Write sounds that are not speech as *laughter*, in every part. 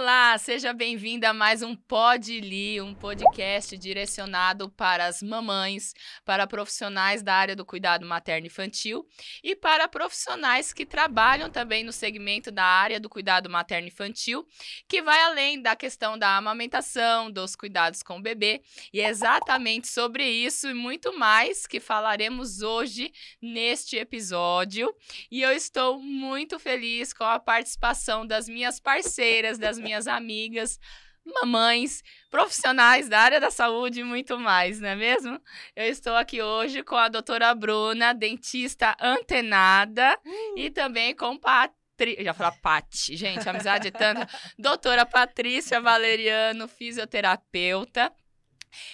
Olá, seja bem-vinda a mais um Podli, um podcast direcionado para as mamães, para profissionais da área do cuidado materno infantil e para profissionais que trabalham também no segmento da área do cuidado materno infantil, que vai além da questão da amamentação, dos cuidados com o bebê, e é exatamente sobre isso e muito mais que falaremos hoje neste episódio. E eu estou muito feliz com a participação das minhas parceiras, das minhas minhas amigas, mamães, profissionais da área da saúde e muito mais, não é mesmo? Eu estou aqui hoje com a doutora Bruna, dentista antenada, e hum. também com Pat eu já falar Pati, gente, amizade é tanta. Doutora Patrícia Valeriano, fisioterapeuta.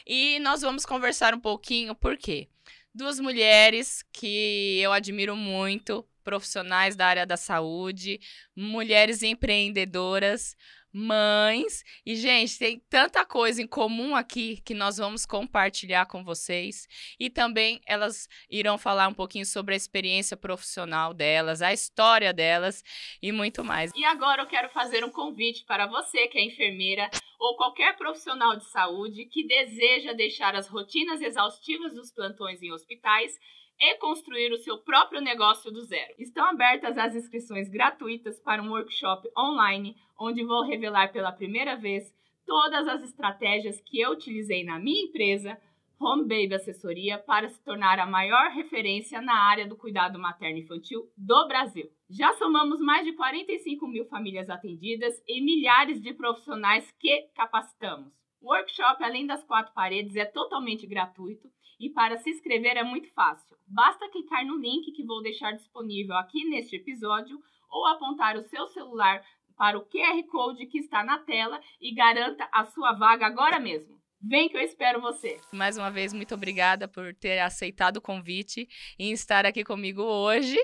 E nós vamos conversar um pouquinho, por quê? Duas mulheres que eu admiro muito, profissionais da área da saúde, mulheres empreendedoras, mães. E, gente, tem tanta coisa em comum aqui que nós vamos compartilhar com vocês. E também elas irão falar um pouquinho sobre a experiência profissional delas, a história delas e muito mais. E agora eu quero fazer um convite para você que é enfermeira ou qualquer profissional de saúde que deseja deixar as rotinas exaustivas dos plantões em hospitais e construir o seu próprio negócio do zero. Estão abertas as inscrições gratuitas para um workshop online onde vou revelar pela primeira vez todas as estratégias que eu utilizei na minha empresa, Home Baby Assessoria, para se tornar a maior referência na área do cuidado materno infantil do Brasil. Já somamos mais de 45 mil famílias atendidas e milhares de profissionais que capacitamos. O workshop, além das quatro paredes, é totalmente gratuito e para se inscrever é muito fácil. Basta clicar no link que vou deixar disponível aqui neste episódio ou apontar o seu celular para o QR Code que está na tela e garanta a sua vaga agora mesmo. Vem que eu espero você. Mais uma vez, muito obrigada por ter aceitado o convite e estar aqui comigo hoje.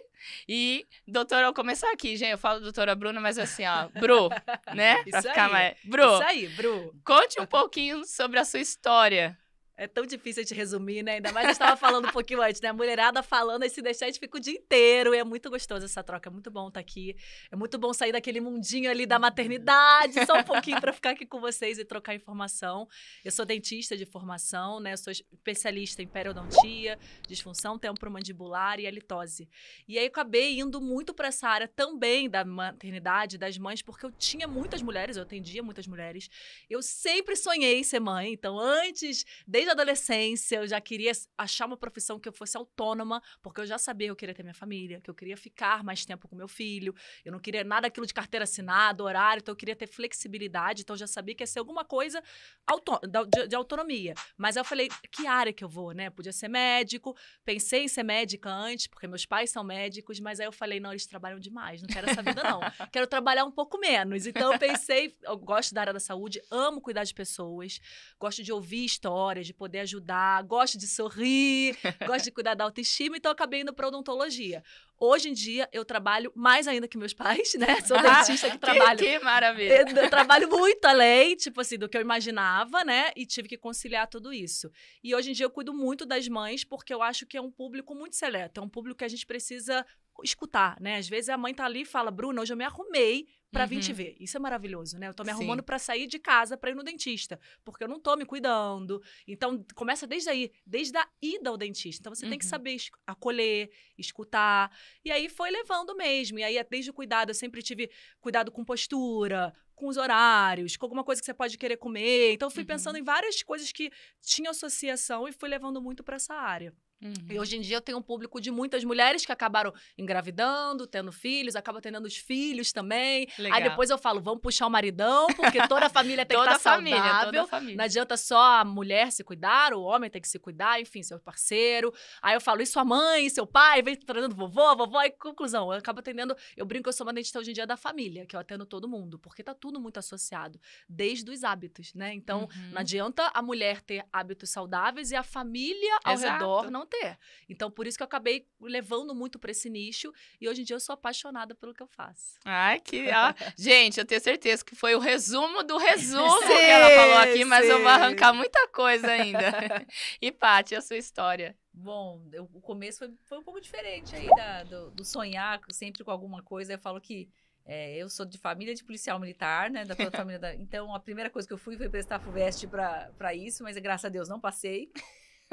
E, doutora, eu vou começar aqui, gente. Eu falo doutora Bruna, mas assim, ó, Bru, né? *laughs* Isso pra ficar aí. Mais... Bru, isso aí, Bru. Conte um pouquinho sobre a sua história. É tão difícil de resumir, né? Ainda mais eu estava falando um pouquinho antes, né? A mulherada falando e se deixar, a gente fica o dia inteiro. E é muito gostoso essa troca. É muito bom estar tá aqui. É muito bom sair daquele mundinho ali da maternidade, só um pouquinho para ficar aqui com vocês e trocar informação. Eu sou dentista de formação, né? Eu sou especialista em periodontia, disfunção temporomandibular e halitose. E aí eu acabei indo muito para essa área também da maternidade, das mães, porque eu tinha muitas mulheres, eu atendia muitas mulheres. Eu sempre sonhei ser mãe. Então, antes, desde desde a adolescência eu já queria achar uma profissão que eu fosse autônoma, porque eu já sabia que eu queria ter minha família, que eu queria ficar mais tempo com meu filho, eu não queria nada aquilo de carteira assinada, horário, então eu queria ter flexibilidade, então eu já sabia que ia ser alguma coisa auto, de, de autonomia. Mas eu falei, que área que eu vou, né? Podia ser médico, pensei em ser médica antes, porque meus pais são médicos, mas aí eu falei, não, eles trabalham demais, não quero essa vida não. *laughs* quero trabalhar um pouco menos. Então eu pensei, eu gosto da área da saúde, amo cuidar de pessoas, gosto de ouvir histórias, de poder ajudar, gosto de sorrir, gosto de cuidar da autoestima, então acabei indo para odontologia. Hoje em dia eu trabalho mais ainda que meus pais, né? Sou dentista que trabalho. que, que maravilha. Eu, eu, trabalho muito além, tipo assim, do que eu imaginava, né? E tive que conciliar tudo isso. E hoje em dia eu cuido muito das mães porque eu acho que é um público muito seleto, é um público que a gente precisa escutar, né? Às vezes a mãe tá ali e fala, Bruna, hoje eu me arrumei para uhum. vir te uhum. ver. Isso é maravilhoso, né? Eu tô me arrumando para sair de casa para ir no dentista, porque eu não tô me cuidando. Então, começa desde aí, desde a ida ao dentista. Então, você uhum. tem que uhum. saber acolher, escutar. E aí foi levando mesmo. E aí, desde o cuidado, eu sempre tive cuidado com postura, com os horários, com alguma coisa que você pode querer comer. Então, eu fui uhum. pensando em várias coisas que tinham associação e fui levando muito para essa área. Uhum. E hoje em dia eu tenho um público de muitas mulheres que acabaram engravidando, tendo filhos, acabam tendo os filhos também. Legal. Aí depois eu falo, vamos puxar o maridão, porque toda a família tem toda que tá estar família, saudável. Toda a família. Não adianta só a mulher se cuidar, o homem tem que se cuidar, enfim, seu parceiro. Aí eu falo, e sua mãe, seu pai, vem trazendo vovô, vovó, e conclusão. Eu acabo atendendo, eu brinco que eu sou uma dentista hoje em dia da família, que eu atendo todo mundo, porque tá tudo muito associado, desde os hábitos, né? Então, uhum. não adianta a mulher ter hábitos saudáveis e a família ao Exato. redor não ter. Então, por isso que eu acabei levando muito para esse nicho e hoje em dia eu sou apaixonada pelo que eu faço. Ai, que. Ó. *laughs* Gente, eu tenho certeza que foi o resumo do resumo sim, que ela falou aqui, mas sim. eu vou arrancar muita coisa ainda. *laughs* e, Paty, a sua história? Bom, eu, o começo foi, foi, um pouco diferente aí da, do, do sonhar sempre com alguma coisa. Eu falo que é, eu sou de família de policial militar, né? Da família da... Então, a primeira coisa que eu fui foi prestar FUVEST para isso, mas graças a Deus não passei.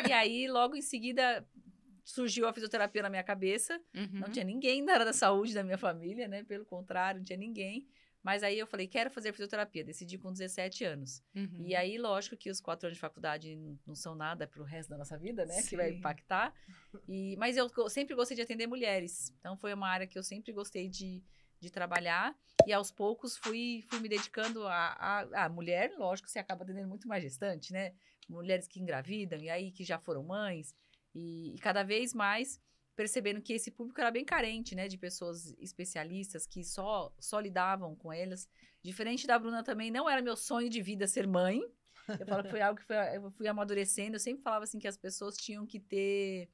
E aí, logo em seguida, surgiu a fisioterapia na minha cabeça. Uhum. Não tinha ninguém da área da saúde da minha família, né? Pelo contrário, não tinha ninguém. Mas aí eu falei, quero fazer fisioterapia. Decidi com 17 anos. Uhum. E aí, lógico que os quatro anos de faculdade não são nada para o resto da nossa vida, né? Sim. Que vai impactar. E, mas eu sempre gostei de atender mulheres. Então, foi uma área que eu sempre gostei de, de trabalhar. E aos poucos fui, fui me dedicando a, a, a mulher. Lógico, você acaba atendendo muito mais gestante, né? mulheres que engravidam e aí que já foram mães, e, e cada vez mais percebendo que esse público era bem carente, né, de pessoas especialistas que só, só lidavam com elas. Diferente da Bruna também, não era meu sonho de vida ser mãe. Eu falo que foi algo que foi, eu fui amadurecendo. Eu sempre falava assim que as pessoas tinham que ter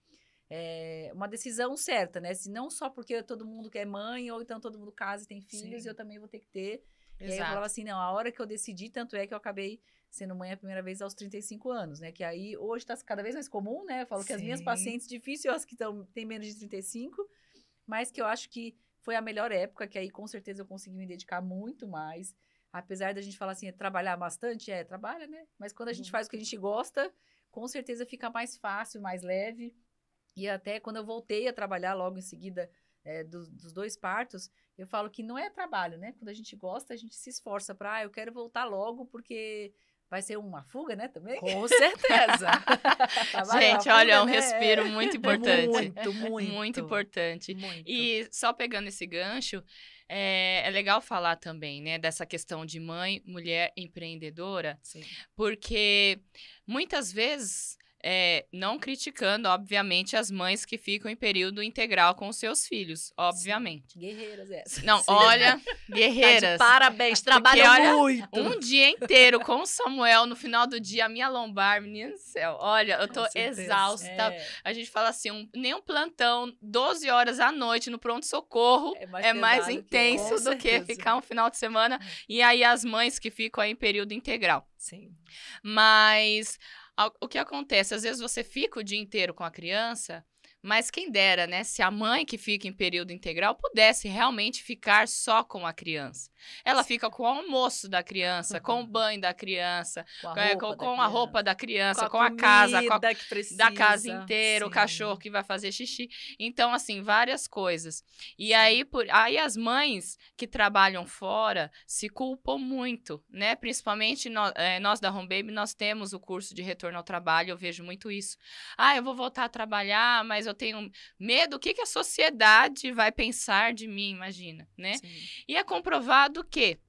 é, uma decisão certa, né? Se não só porque todo mundo quer mãe ou então todo mundo casa e tem filhos, Sim. eu também vou ter que ter. Exato. E aí eu falava assim, não, a hora que eu decidi, tanto é que eu acabei sendo mãe a primeira vez aos 35 anos, né? Que aí hoje está cada vez mais comum, né? Eu falo Sim. que as minhas pacientes difíceis, as que tão, têm menos de 35, mas que eu acho que foi a melhor época, que aí com certeza eu consegui me dedicar muito mais. Apesar da gente falar assim, é trabalhar bastante, é, trabalha, né? Mas quando a gente uhum. faz o que a gente gosta, com certeza fica mais fácil, mais leve. E até quando eu voltei a trabalhar logo em seguida é, do, dos dois partos, eu falo que não é trabalho, né? Quando a gente gosta, a gente se esforça para, ah, eu quero voltar logo porque Vai ser uma fuga, né, também? Com certeza. *laughs* Gente, olha, é um né? respiro muito é. importante. muito, muito. Muito importante. Muito. E só pegando esse gancho, é, é, legal falar também, né, dessa questão de mãe, mulher empreendedora, Sim. porque muitas vezes é, não criticando, obviamente, as mães que ficam em período integral com os seus filhos, obviamente. Guerreiras é essas. Não, *laughs* olha, tá guerreiras. Tá parabéns, trabalham porque, olha, muito. Um dia inteiro com o Samuel, no final do dia, a minha lombar, menino do céu, olha, eu tô exausta. É. A gente fala assim, um, nem um plantão, 12 horas à noite no pronto-socorro é mais, é mais intenso que, do certeza. que ficar um final de semana. É. E aí as mães que ficam aí em período integral. Sim. Mas o que acontece? Às vezes você fica o dia inteiro com a criança, mas quem dera, né? Se a mãe que fica em período integral pudesse realmente ficar só com a criança. Ela fica com o almoço da criança, com o banho da criança, com a é, roupa, com, da, criança. A roupa da criança, com a, com a casa, com a, da casa inteira, Sim. o cachorro que vai fazer xixi. Então, assim, várias coisas. E aí, por, aí as mães que trabalham fora se culpam muito, né? Principalmente nós, é, nós da Home Baby, nós temos o curso de retorno ao trabalho, eu vejo muito isso. Ah, eu vou voltar a trabalhar, mas eu tenho medo, o que, que a sociedade vai pensar de mim, imagina, né? Sim. E é comprovado mostrado que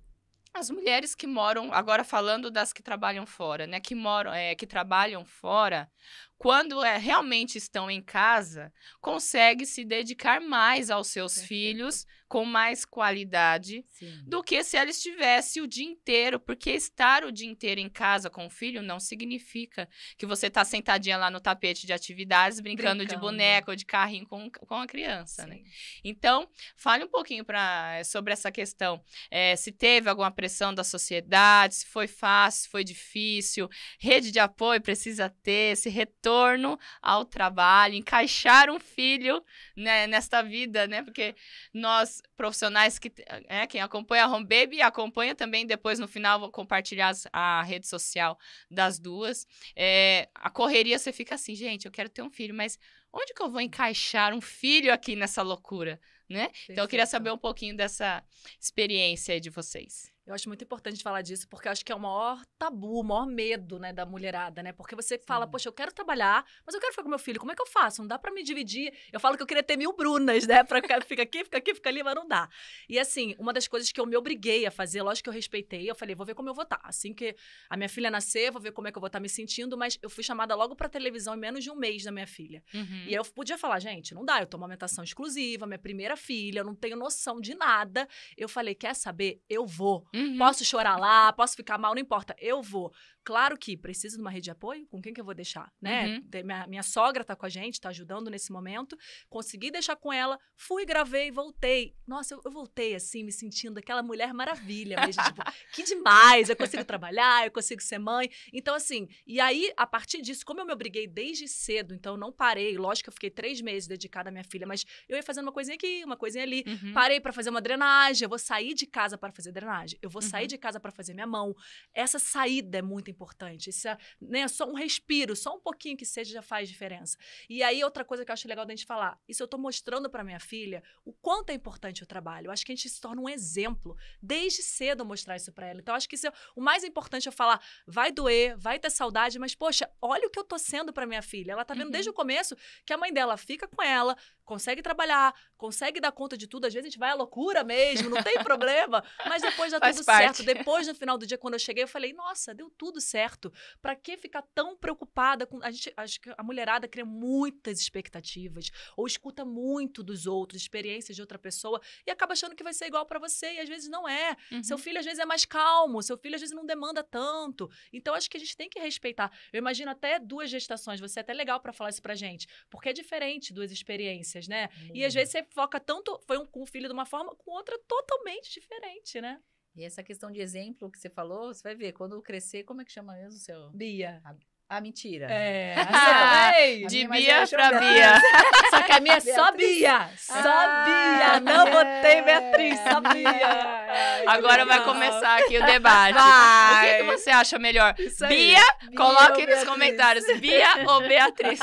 as mulheres que moram, agora falando das que trabalham fora, né, que moram, é, que trabalham fora, quando é, realmente estão em casa, consegue se dedicar mais aos seus Perfeito. filhos com mais qualidade Sim. do que se ela estivesse o dia inteiro, porque estar o dia inteiro em casa com o filho não significa que você está sentadinha lá no tapete de atividades brincando, brincando. de boneco ou de carrinho com, com a criança, né? Sim. né? Então, fale um pouquinho pra, eh, sobre essa questão. É, se teve alguma pressão da sociedade, se foi fácil, se foi difícil, rede de apoio precisa ter, se retorno retorno ao trabalho, encaixar um filho né, nesta vida, né? Porque nós, profissionais que é, quem acompanha a Home Baby, acompanha também depois no final, vou compartilhar a rede social das duas. É, a correria você fica assim, gente, eu quero ter um filho, mas onde que eu vou encaixar um filho aqui nessa loucura, né? Perfeito. Então eu queria saber um pouquinho dessa experiência aí de vocês. Eu acho muito importante falar disso, porque eu acho que é o maior tabu, o maior medo, né, da mulherada, né? Porque você Sim. fala, poxa, eu quero trabalhar, mas eu quero ficar com meu filho, como é que eu faço? Não dá para me dividir. Eu falo que eu queria ter mil Brunas, né? Pra ficar, *laughs* fica aqui, fica aqui, fica ali, mas não dá. E assim, uma das coisas que eu me obriguei a fazer, lógico que eu respeitei, eu falei, vou ver como eu vou estar. Tá. Assim que a minha filha nascer, vou ver como é que eu vou estar tá me sentindo, mas eu fui chamada logo pra televisão em menos de um mês da minha filha. Uhum. E eu podia falar, gente, não dá, eu tomo uma amamentação exclusiva, minha primeira filha, eu não tenho noção de nada. Eu falei, quer saber? Eu vou. Uhum. Posso chorar lá, posso ficar mal, não importa. Eu vou. Claro que preciso de uma rede de apoio, com quem que eu vou deixar, né? Uhum. Minha, minha, sogra tá com a gente, tá ajudando nesse momento. Consegui deixar com ela, fui, gravei, voltei. Nossa, eu, eu voltei assim, me sentindo aquela mulher maravilha mesmo. tipo, *laughs* que demais, eu consigo trabalhar, eu consigo ser mãe. Então, assim, e aí, a partir disso, como eu me obriguei desde cedo, então não parei. Lógico que eu fiquei três meses dedicada à minha filha, mas eu ia fazendo uma coisinha aqui, uma coisinha ali. Uhum. Parei para fazer uma drenagem, eu vou sair de casa para fazer drenagem, eu vou uhum. sair de casa para fazer minha mão. Essa saída é muito importante. Isso é né, só um respiro, só um pouquinho que seja já faz diferença. E aí, outra coisa que eu acho legal da gente falar: isso eu estou mostrando para minha filha o quanto é importante o trabalho. Eu acho que a gente se torna um exemplo desde cedo mostrar isso para ela. Então, acho que isso é o mais importante é falar: vai doer, vai ter saudade, mas poxa, olha o que eu tô sendo para minha filha. Ela tá vendo uhum. desde o começo que a mãe dela fica com ela, consegue trabalhar, consegue dar conta de tudo. Às vezes a gente vai à loucura mesmo, não tem problema, mas depois dá Faz tudo parte. certo. Depois, no final do dia, quando eu cheguei, eu falei: nossa, deu tudo certo. Para que ficar tão preocupada com. A gente, acho que a mulherada cria muitas expectativas, ou escuta muito dos outros, experiências de outra pessoa, e acaba achando que vai ser igual para você, e às vezes não é. Uhum. Seu filho às vezes é mais calmo, seu filho às vezes não demanda tanto. Então acho que a gente tem que respeitar. Eu imagino até duas gestações, você é até legal para falar isso pra gente, porque é diferente duas experiências, né? Uhum. E às uhum. vezes você foca tanto, foi um, com o filho de uma forma, com outra totalmente diferente, né? E essa questão de exemplo que você falou, você vai ver, quando crescer, como é que chama mesmo o seu? Bia. A ah, mentira. É. *laughs* de Bia pra é Bia. Bia. *laughs* Só que a minha é só Bia. Só ah, Bia. Não é. botei Beatriz, só Bia. Agora vai começar aqui o debate. Vai. O que, que, você acha melhor? Bia, Bia, coloque nos comentários. Bia *laughs* ou Beatriz?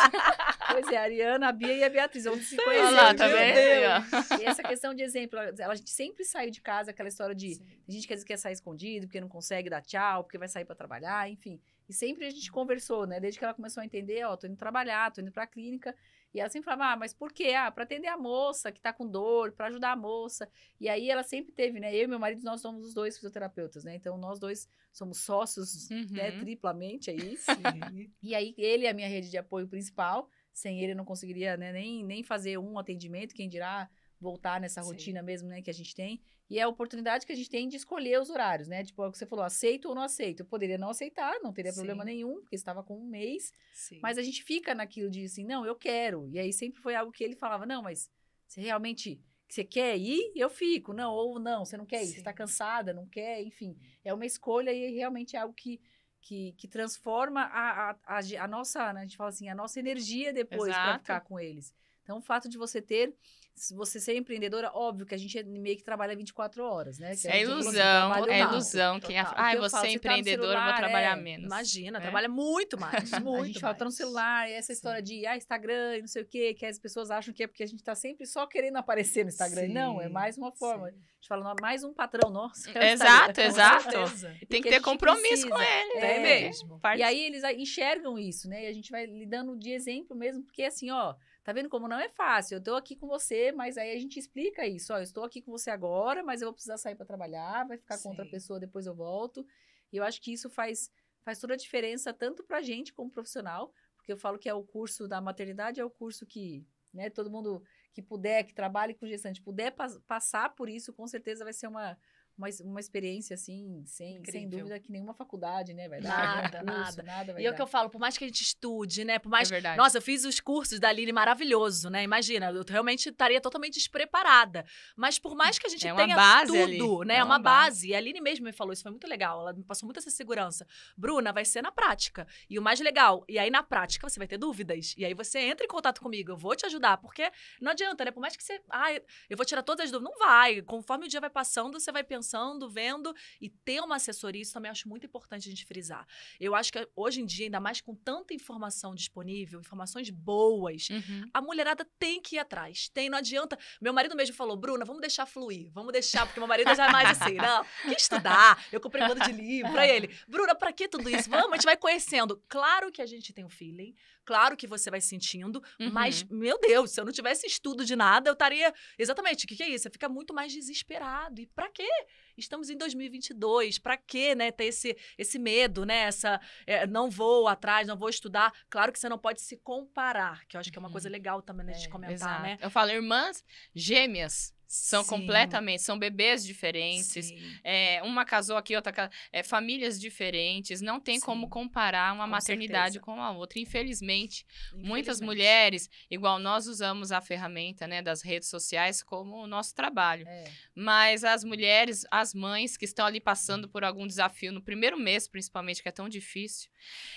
Pois é, a Ariana, a Bia e a Beatriz. Vamos se conhecer. Olha lá, tá vendo? E essa questão de exemplo, a gente sempre saiu de casa, aquela história de Sim. a gente quer, quer sair escondido, porque não consegue dar tchau, porque vai sair para trabalhar, enfim. E sempre a gente conversou, né? Desde que ela começou a entender, ó, tô indo trabalhar, tô indo pra clínica. E ela sempre falava, ah, mas por quê? Ah, pra atender a moça que tá com dor, para ajudar a moça. E aí ela sempre teve, né? Eu e meu marido, nós somos os dois fisioterapeutas, né? Então nós dois somos sócios, né? uhum. né? Triplamente aí. Sim. *laughs* e aí ele é a minha rede de apoio principal. Sem ele eu não conseguiria né, nem, nem fazer um atendimento, quem dirá voltar nessa rotina Sim. mesmo, né, que a gente tem. E é a oportunidade que a gente tem de escolher os horários, né? Tipo, é o que você falou, aceito ou não aceito. Eu poderia não aceitar, não teria Sim. problema nenhum, porque estava com um mês. Sim. Mas a gente fica naquilo de assim, não, eu quero. E aí sempre foi algo que ele falava, não, mas você realmente você quer ir, eu fico. Não, ou não, você não quer ir, tá Sim. você está cansada, não quer, enfim. É uma escolha e realmente é algo que, que, que transforma a, a, a, a nossa, né? a gente fala assim, a nossa energia depois para ficar com eles. Então, o fato de você ter se você ser empreendedora, óbvio que a gente meio que trabalha 24 horas, né? Que então, é tá ilusão, é ilusão. Quem é... Ah, você falo, é empreendedora, tá eu vou trabalhar é, menos. Imagina, é? trabalha muito mais, muito. *laughs* a gente fala, tá no celular, essa história de ah, Instagram, não sei o quê, que as pessoas acham que é porque a gente tá sempre só querendo aparecer no Instagram. Sim, não, é mais uma forma. Sim. A gente fala, é mais um patrão nosso. É exato, exato. Tem que, que ter compromisso precisa. com ele. É, né? mesmo. E aí eles enxergam isso, né? E a gente vai lidando de exemplo mesmo, porque assim, ó Tá vendo como não é fácil? Eu tô aqui com você, mas aí a gente explica isso. Ó, eu estou aqui com você agora, mas eu vou precisar sair para trabalhar, vai ficar Sim. com outra pessoa, depois eu volto. E eu acho que isso faz, faz toda a diferença, tanto pra gente como profissional, porque eu falo que é o curso da maternidade, é o curso que, né, todo mundo que puder, que trabalhe com gestante, puder pas, passar por isso, com certeza vai ser uma uma, uma experiência assim, sem, sem dúvida que nenhuma faculdade, né, vai dar. Nada, *laughs* curso, nada. nada vai e é o que eu falo, por mais que a gente estude, né, por mais... É verdade. Nossa, eu fiz os cursos da Lili maravilhoso, né, imagina, eu realmente estaria totalmente despreparada. Mas por mais que a gente é tenha tudo, ali. né, é, é uma, uma base. E a Aline mesmo me falou, isso foi muito legal, ela me passou muita essa segurança. Bruna, vai ser na prática. E o mais legal, e aí na prática você vai ter dúvidas. E aí você entra em contato comigo, eu vou te ajudar, porque não adianta, né, por mais que você... Ah, eu vou tirar todas as dúvidas. Não vai, conforme o dia vai passando, você vai pensando pensando, vendo e ter uma assessoria, isso também acho muito importante a gente frisar. Eu acho que eh, hoje em dia, ainda mais com tanta informação disponível, informações boas, uhum. a mulherada tem que ir atrás. Tem, não adianta. Meu marido mesmo falou, Bruna, vamos deixar fluir, vamos deixar, porque meu marido já é mais assim, não, que estudar? Eu comprei um bando de livro pra ele. Bruna, pra que tudo isso? Vamos, a gente vai conhecendo. Claro que a gente tem um feeling, Claro que você vai sentindo, uhum. mas, meu Deus, se eu não tivesse estudo de nada, eu estaria. Exatamente, o que, que é isso? Você fica muito mais desesperado. E para quê? Estamos em 2022, para quê, né? Ter esse, esse medo, né? Essa. É, não vou atrás, não vou estudar. Claro que você não pode se comparar, que eu acho que é uma uhum. coisa legal também né, de é, comentar, exato. né? Eu falo, irmãs gêmeas. São Sim. completamente, são bebês diferentes. É, uma casou aqui, outra casou. É, famílias diferentes. Não tem Sim. como comparar uma com maternidade certeza. com a outra. Infelizmente, Infelizmente, muitas mulheres, igual nós usamos a ferramenta né, das redes sociais como o nosso trabalho. É. Mas as mulheres, as mães que estão ali passando por algum desafio, no primeiro mês principalmente, que é tão difícil,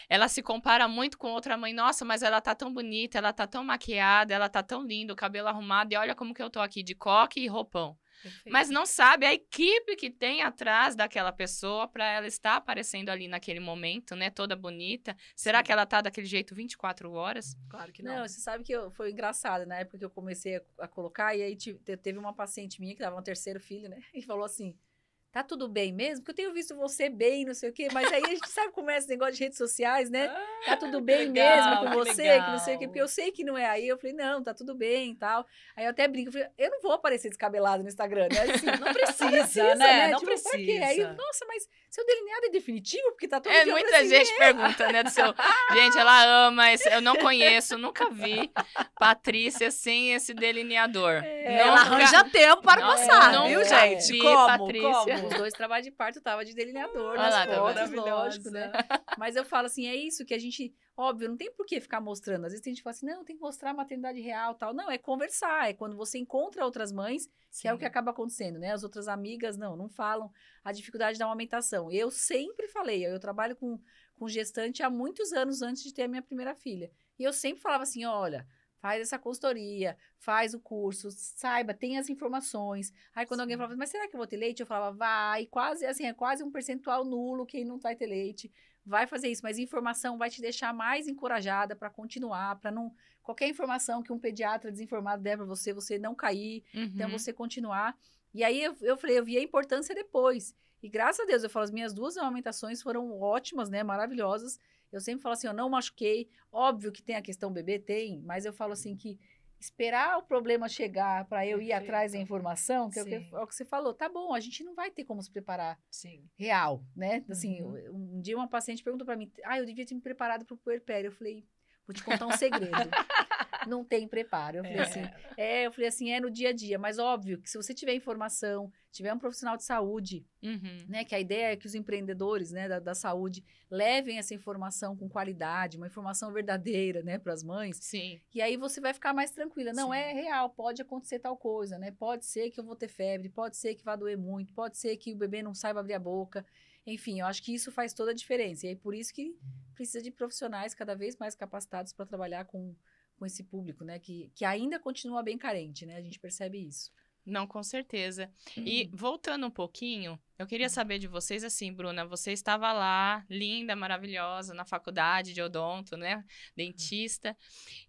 ela se compara muito com outra mãe. Nossa, mas ela tá tão bonita, ela tá tão maquiada, ela tá tão linda, o cabelo arrumado. E olha como que eu tô aqui de coque roupão. Perfeito. Mas não sabe a equipe que tem atrás daquela pessoa para ela estar aparecendo ali naquele momento, né? Toda bonita. Será que ela tá daquele jeito 24 horas? Claro que não. Não, você sabe que eu, foi engraçado, na né, época que eu comecei a, a, colocar, e aí teve uma paciente minha que dava um terceiro filho, né? *laughs* E falou assim: tá tudo bem mesmo? Porque eu tenho visto você bem, não sei o quê, mas aí a gente sabe como é esse negócio de redes sociais, né? Ah, tá tudo bem legal, mesmo com você, legal. que não sei o quê, porque eu sei que não é aí. Eu falei, não, tá tudo bem e tal. Aí eu até brinco, eu, falei, eu não vou aparecer descabelado no Instagram, né? Assim, não *laughs* precisa, não precisa né? né? Não tipo, precisa. Aí, nossa, mas seu delineado é definitivo? Porque tá todo É, muita assim, gente é. pergunta, né, do seu... *laughs* Gente, ela ama, esse... eu não conheço, nunca vi Patrícia sem esse delineador. É, Ela arranja tempo para não, passar, não, viu, gente? Vi, como, Patrícia. Como? os dois trabalhos de parto, tava de delineador nas lá, tá fotos, lógico, né? Mas eu falo assim, é isso que a gente, óbvio, não tem por que ficar mostrando. Às vezes a gente fala assim, não, tem que mostrar a maternidade real, tal. Não, é conversar, é quando você encontra outras mães, Sim. que é o que acaba acontecendo, né? As outras amigas não, não falam a dificuldade da amamentação. Eu sempre falei, eu trabalho com com gestante há muitos anos antes de ter a minha primeira filha. E eu sempre falava assim, olha, faz essa consultoria, faz o curso, saiba, tem as informações. Aí quando Sim. alguém falava, mas será que eu vou ter leite? Eu falava, vai, quase assim, é quase um percentual nulo quem não vai ter leite. Vai fazer isso, mas informação vai te deixar mais encorajada para continuar, para não. Qualquer informação que um pediatra desinformado der para você, você não cair, então uhum. então você continuar. E aí eu, eu falei, eu vi a importância depois. E graças a Deus, eu falo, as minhas duas amamentações foram ótimas, né? Maravilhosas. Eu sempre falo assim, eu não machuquei. Óbvio que tem a questão bebê, tem, mas eu falo assim uhum. que esperar o problema chegar para eu ir atrás da informação, que é, que é, o que você falou, tá bom, a gente não vai ter como se preparar Sim. real, né? Assim, uhum. um dia uma paciente perguntou para mim, ah, eu devia ter me preparado para o puerpério. Eu falei, vou te contar um segredo. *laughs* não tem preparo. Eu falei é. assim, é, eu falei assim, é no dia a dia, mas óbvio que se você tiver informação, tiver um profissional de saúde, uhum. né? Que a ideia é que os empreendedores né, da, da, saúde levem essa informação com qualidade, uma informação verdadeira, né, para as mães. Sim. E aí você vai ficar mais tranquila. Não, Sim. é real, pode acontecer tal coisa, né? Pode ser que eu vou ter febre, pode ser que vá doer muito, pode ser que o bebê não saiba abrir a boca. Enfim, eu acho que isso faz toda a diferença. E é por isso que precisa de profissionais cada vez mais capacitados para trabalhar com com esse público, né? Que, que ainda continua bem carente, né? A gente percebe isso. Não, com certeza. Uhum. E voltando um pouquinho, eu queria uhum. saber de vocês assim, Bruna, você estava lá, linda, maravilhosa, na faculdade de odonto, né? Dentista.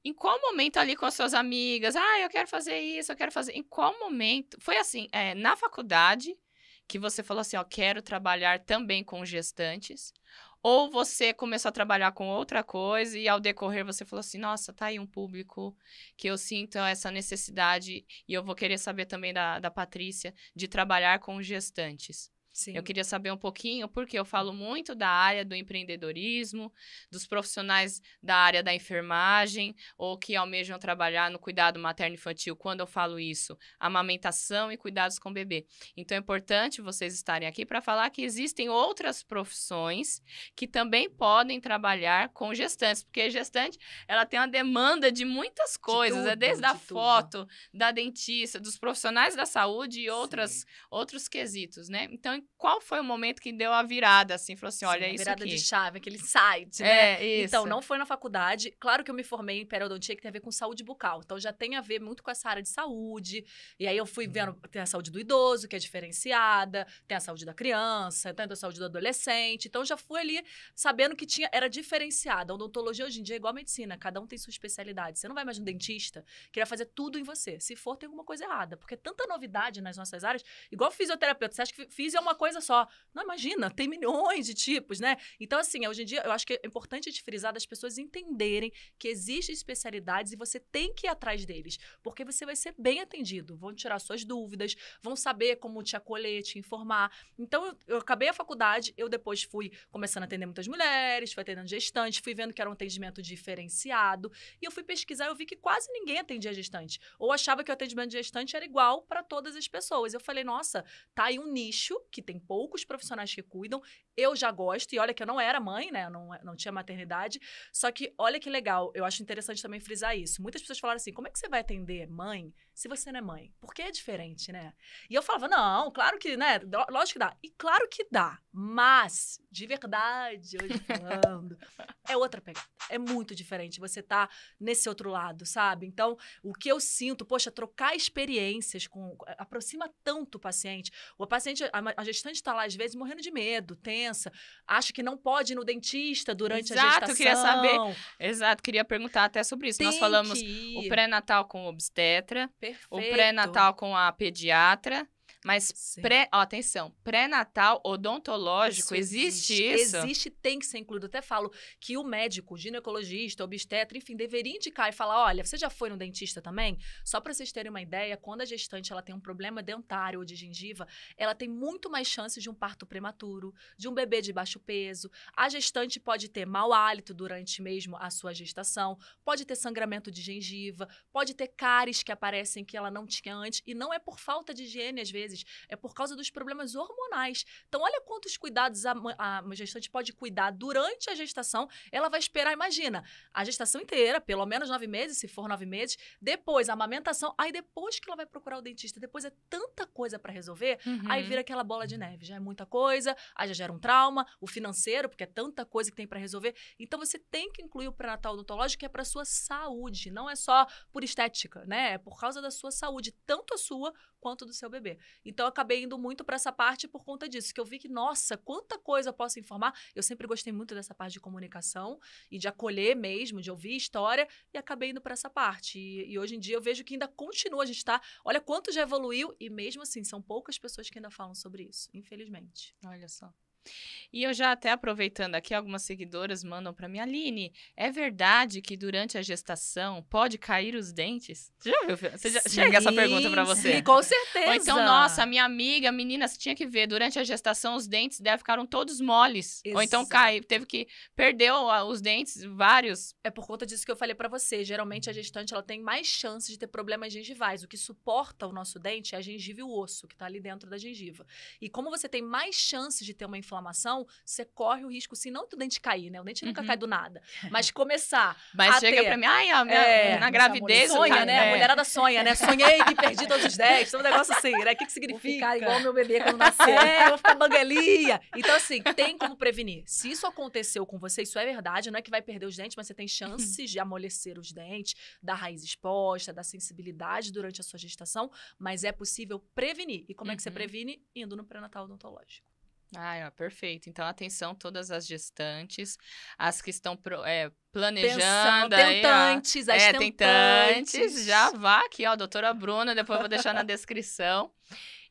Em qual momento ali com as suas amigas? Ah, eu quero fazer isso, eu quero fazer. Em qual momento? Foi assim, é, na faculdade que você falou assim, ó, quero trabalhar também com gestantes? Ou você começou a trabalhar com outra coisa e ao decorrer você falou assim: nossa, tá aí um público que eu sinto essa necessidade, e eu vou querer saber também da, da Patrícia, de trabalhar com gestantes. Sim. Eu queria saber um pouquinho, porque eu falo muito da área do empreendedorismo, dos profissionais da área da enfermagem, ou que almejam trabalhar no cuidado materno-infantil. Quando eu falo isso, amamentação e cuidados com o bebê. Então é importante vocês estarem aqui para falar que existem outras profissões que também podem trabalhar com gestantes, porque gestante ela tem uma demanda de muitas coisas, é de tudo, é desde de a tudo. foto, da dentista, dos profissionais da saúde e outras, outros quesitos, né? Então, qual foi o momento que deu a virada, assim, falou assim, olha Sim, isso virada de chave, aquele site, né? É, então, isso. Então, não foi na faculdade. Claro que eu me formei em periodontia, que tem a ver com saúde bucal. Então, já tem a ver muito com essa área de saúde. E aí, eu fui vendo, uhum. tem a saúde do idoso, que é diferenciada, tem a saúde da criança, tem a saúde do adolescente. Então, já fui ali sabendo que tinha, era diferenciada. A odontologia hoje em dia é igual a medicina, cada um tem sua especialidade. Você não vai mais no dentista, que vai fazer tudo em você. Se for, tem alguma coisa errada. Porque é tanta novidade nas nossas áreas, igual fisioterapeuta. Você acha que físio é uma coisa só. Não, imagina, tem milhões de tipos, né? Então, assim, hoje em dia, eu acho que é importante de frisar das pessoas entenderem que existem especialidades e você tem que ir atrás deles, porque você vai ser bem atendido. Vão tirar suas dúvidas, vão saber como te acolher, te informar. Então, eu, eu acabei a faculdade, eu depois fui começando a atender muitas mulheres, fui atendendo gestantes, fui vendo que era um atendimento diferenciado, e eu fui pesquisar, eu vi que quase ninguém atendia gestante, ou achava que o atendimento de gestante era igual para todas as pessoas. Eu falei, nossa, tá aí um nicho que tem poucos profissionais que cuidam. Eu já gosto, e olha que eu não era mãe, né? Não, não tinha maternidade. Só que olha que legal, eu acho interessante também frisar isso. Muitas pessoas falaram assim: como é que você vai atender mãe se você não é mãe? Porque é diferente, né? E eu falava, não, claro que, né? Lógico que dá. E claro que dá. Mas, de verdade, hoje falando, é outra pegada. É muito diferente. Você tá nesse outro lado, sabe? Então, o que eu sinto, poxa, trocar experiências com. aproxima tanto o paciente. O paciente, a, a gestante está lá, às vezes, morrendo de medo, tensa, acha que não pode ir no dentista durante Exato, a gestação. Exato, queria saber. Exato, queria perguntar até sobre isso. Tem Nós falamos o pré-natal com obstetra. Perfeito. O pré-natal com a pediatra mas, pré, ó, atenção, pré-natal odontológico, isso existe, existe, isso? Existe, tem que ser incluído. Até falo que o médico, ginecologista, obstetra, enfim, deveria indicar e falar, olha, você já foi no dentista também? Só para vocês terem uma ideia, quando a gestante ela tem um problema dentário ou de gengiva, ela tem muito mais chances de um parto prematuro, de um bebê de baixo peso. A gestante pode ter mau hálito durante mesmo a sua gestação, pode ter sangramento de gengiva, pode ter cáries que aparecem que ela não tinha antes, e não é por falta de higiene, às vezes, é por causa dos problemas hormonais. Então, olha quantos cuidados a, a, a gestante pode cuidar durante a gestação. Ela vai esperar, imagina, a gestação inteira, pelo menos nove meses, se for nove meses, depois a amamentação, aí depois que ela vai procurar o dentista, depois é tanta coisa para resolver, uhum. aí vira aquela bola de neve. Já é muita coisa, aí já gera um trauma, o financeiro, porque é tanta coisa que tem para resolver. Então, você tem que incluir o pré-natal odontológico, que é para sua saúde, não é só por estética, né? É por causa da sua saúde, tanto a sua quanto do seu bebê. Então, eu acabei indo muito para essa parte por conta disso, que eu vi que, nossa, quanta coisa eu posso informar. Eu sempre gostei muito dessa parte de comunicação e de acolher mesmo, de ouvir história, e acabei indo para essa parte. E, e, hoje em dia eu vejo que ainda continua, a gente está. Olha quanto já evoluiu, e mesmo assim, são poucas pessoas que ainda falam sobre isso, infelizmente. Olha só. E eu já até aproveitando aqui, algumas seguidoras mandam para mim, Aline, é verdade que durante a gestação pode cair os dentes? Você já viu? Você já, chega essa pergunta para você. Sim, com certeza. Ou então, nossa, minha amiga, menina, você tinha que ver, durante a gestação os dentes dela ficaram todos moles. Exato. Ou então cai, teve que perdeu os dentes vários. É por conta disso que eu falei para você, geralmente a gestante ela tem mais chances de ter problemas gengivais. O que suporta o nosso dente é a gengiva e o osso que tá ali dentro da gengiva. E como você tem mais chances de ter uma inflamação inflamação, você corre o risco, se não do dente cair, né? O dente uhum. nunca cai do nada. Mas começar. Mas chega ter, pra mim, ai, a minha, é, na gravidez. Mulher, sonha, né? É. A mulherada sonha, né? Sonhei que perdi todos os 10. Então, um negócio assim, né? O que, que significa? Vou ficar igual meu bebê quando nascer. é, vou ficar banguelinha. Então, assim, tem como prevenir. Se isso aconteceu com você, isso é verdade, não é que vai perder os dentes, mas você tem chances de amolecer os dentes, da raiz exposta, da sensibilidade durante a sua gestação, mas é possível prevenir. E como uhum. é que você uhum. previne? Indo no pré-natal odontológico. Ah, perfeito. Então, atenção todas as gestantes, as que estão pro, é, planejando. Pensando, tentantes, aí, as é, tentantes. tentantes. Já vá aqui, ó, doutora Bruna, depois vou deixar na descrição.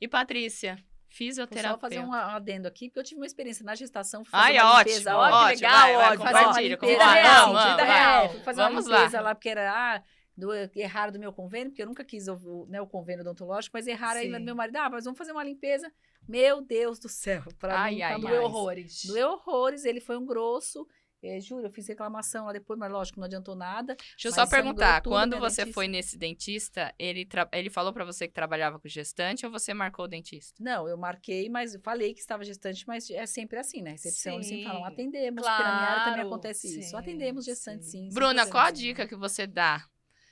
E Patrícia, fisioterapeuta. Vou só fazer um adendo aqui, porque eu tive uma experiência na gestação. Fazer Ai, uma ótimo, limpeza. Ó, ótimo. Legal, vai, vai, ótimo. Compartilha, compartilha. Real, vamos, vida vai. real. Fui fazer vamos uma limpeza lá, lá porque era... Ah, do, erraram do meu convênio, porque eu nunca quis né, o convênio odontológico, mas erraram Sim. aí meu marido, ah, mas vamos fazer uma limpeza. Meu Deus do céu, *laughs* para ai, mim ai, tá horrores. Doeu horrores, ele foi um grosso. É, juro, eu fiz reclamação lá depois, mas lógico, não adiantou nada. Deixa eu só perguntar, quando você dentista. foi nesse dentista, ele, ele falou para você que trabalhava com gestante ou você marcou o dentista? Não, eu marquei, mas eu falei que estava gestante, mas é sempre assim, né? Recepção, eles sempre falam, atendemos, claro, porque na minha área também acontece sim, isso. Atendemos gestante, sim. sim Bruna, qual a dica né? que você dá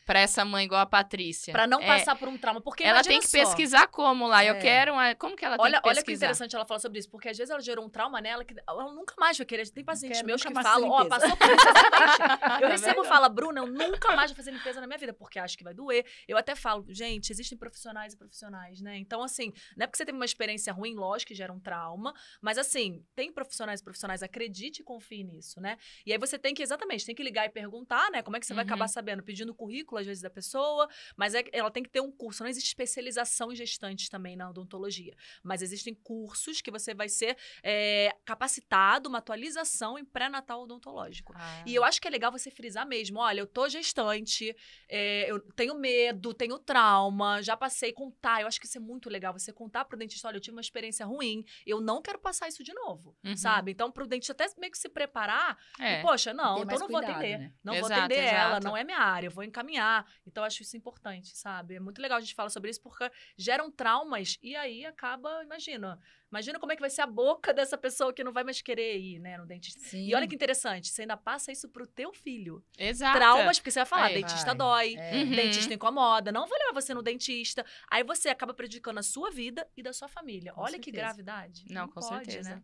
para essa mãe igual a Patrícia. Para não é, passar por um trauma, porque ela tem que só. pesquisar como lá. Eu é. quero uma, como que ela olha, tem que Olha que interessante ela falar sobre isso, porque às vezes ela gerou um trauma nela que ela nunca mais vai querer. Tem pacientes meus que falam, ó, oh, passou por isso *laughs* Eu é recebo fala, Bruna, eu nunca mais vou fazer limpeza na minha vida, porque acho que vai doer. Eu até falo, gente, existem profissionais e profissionais, né? Então assim, não é porque você teve uma experiência ruim, lógico que gera um trauma, mas assim, tem profissionais e profissionais, acredite e confie nisso, né? E aí você tem que exatamente, tem que ligar e perguntar, né? Como é que você uhum. vai acabar sabendo? Pedindo currículo currículo, às vezes, da pessoa, mas é, ela tem que ter um curso. Não existe especialização em gestantes também na odontologia, mas existem cursos que você vai ser é, capacitado, uma atualização em pré-natal odontológico. Ah. E eu ah. acho que é legal você frisar mesmo: olha, eu tô gestante, é, eu tenho medo, tenho trauma, já passei contar. Eu acho que isso é muito legal, você contar pro dentista: olha, eu tive uma experiência ruim, eu não quero passar isso de novo, uhum. sabe? Então, pro dentista até meio que se preparar, é. e, poxa, não, então não cuidado, vou atender. Né? Não exato, vou atender exato. ela, não é minha área, eu vou encaminhar acompanhar. Então, acho isso importante, sabe? É muito legal a gente falar sobre isso porque geram traumas e aí acaba, imagina. Imagina como é que vai ser a boca dessa pessoa que não vai mais querer ir, né, no dentista. Sim. E olha que interessante, você ainda passa isso pro teu filho. Exato. Traumas, porque você vai falar, aí, é. dentista vai. É. dói, é. Uhum. dentista incomoda, não vou levar você no dentista. Aí você acaba prejudicando a sua vida e da sua família. Com olha certeza. que gravidade. Não, não com pode, certeza. Né?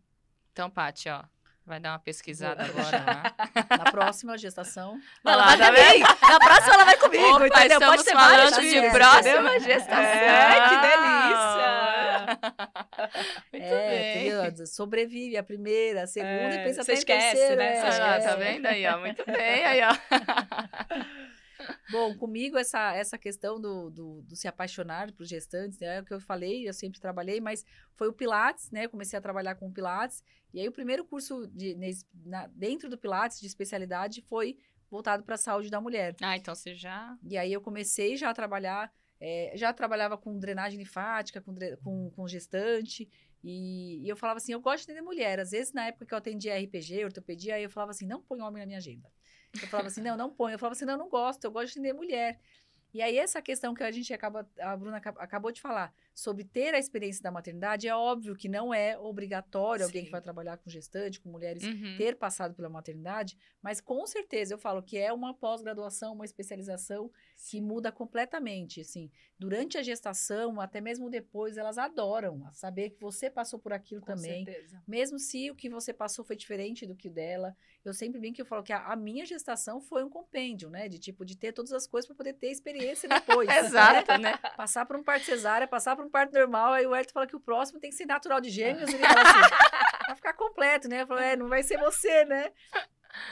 Então, Paty, ó, Vai dar uma pesquisada agora *laughs* Na próxima gestação. Não, ela vai tá bem. Na próxima ela vai comigo. Opa, entendeu? Pode ser falando de próxima gestação. É, que delícia. Muito é, bem. Sobrevive a primeira, a é, segunda é, e pensa até esquece, né? terceira. Né? É, ah, tá vendo aí, ó? Muito bem aí, ó. *laughs* Bom, comigo essa, essa questão do, do, do se apaixonar por gestantes, né? É o que eu falei, eu sempre trabalhei, mas foi o Pilates, né? Eu comecei a trabalhar com Pilates. E aí o primeiro curso de, na, dentro do Pilates de especialidade foi voltado para a saúde da mulher. Ah, então você já. E aí eu comecei já a trabalhar. É, já trabalhava com drenagem linfática, com, com, com gestante. E, e, eu falava assim, eu gosto de atender mulher. Às vezes, na época que eu atendia RPG, ortopedia, aí eu falava assim, não põe homem na minha agenda. Eu falava assim, não, não põe. Eu falava assim, não, eu não gosto, eu gosto de mulher. E aí, essa questão que a gente acaba, a Bruna acabou de falar, sobre ter a experiência da maternidade, é óbvio que não é obrigatório Sim. alguém que vai trabalhar com gestante, com mulheres, uhum. ter passado pela maternidade, mas com certeza eu falo que é uma pós-graduação, uma especialização que muda completamente. Assim, durante a gestação, até mesmo depois, elas adoram saber que você passou por aquilo com também. Certeza. Mesmo se o que você passou foi diferente do que o dela. Eu sempre brinco que eu falo que a, a minha gestação foi um compêndio, né? De tipo, de ter todas as coisas para poder ter experiência experiência depois. *laughs* Né? Exato, né? Passar por um parto cesárea, passar por um parto normal, aí o Elton fala que o próximo tem que ser natural de gêmeos, ele fala assim, *laughs* vai ficar completo, né? Eu falo, é, não vai ser você, né?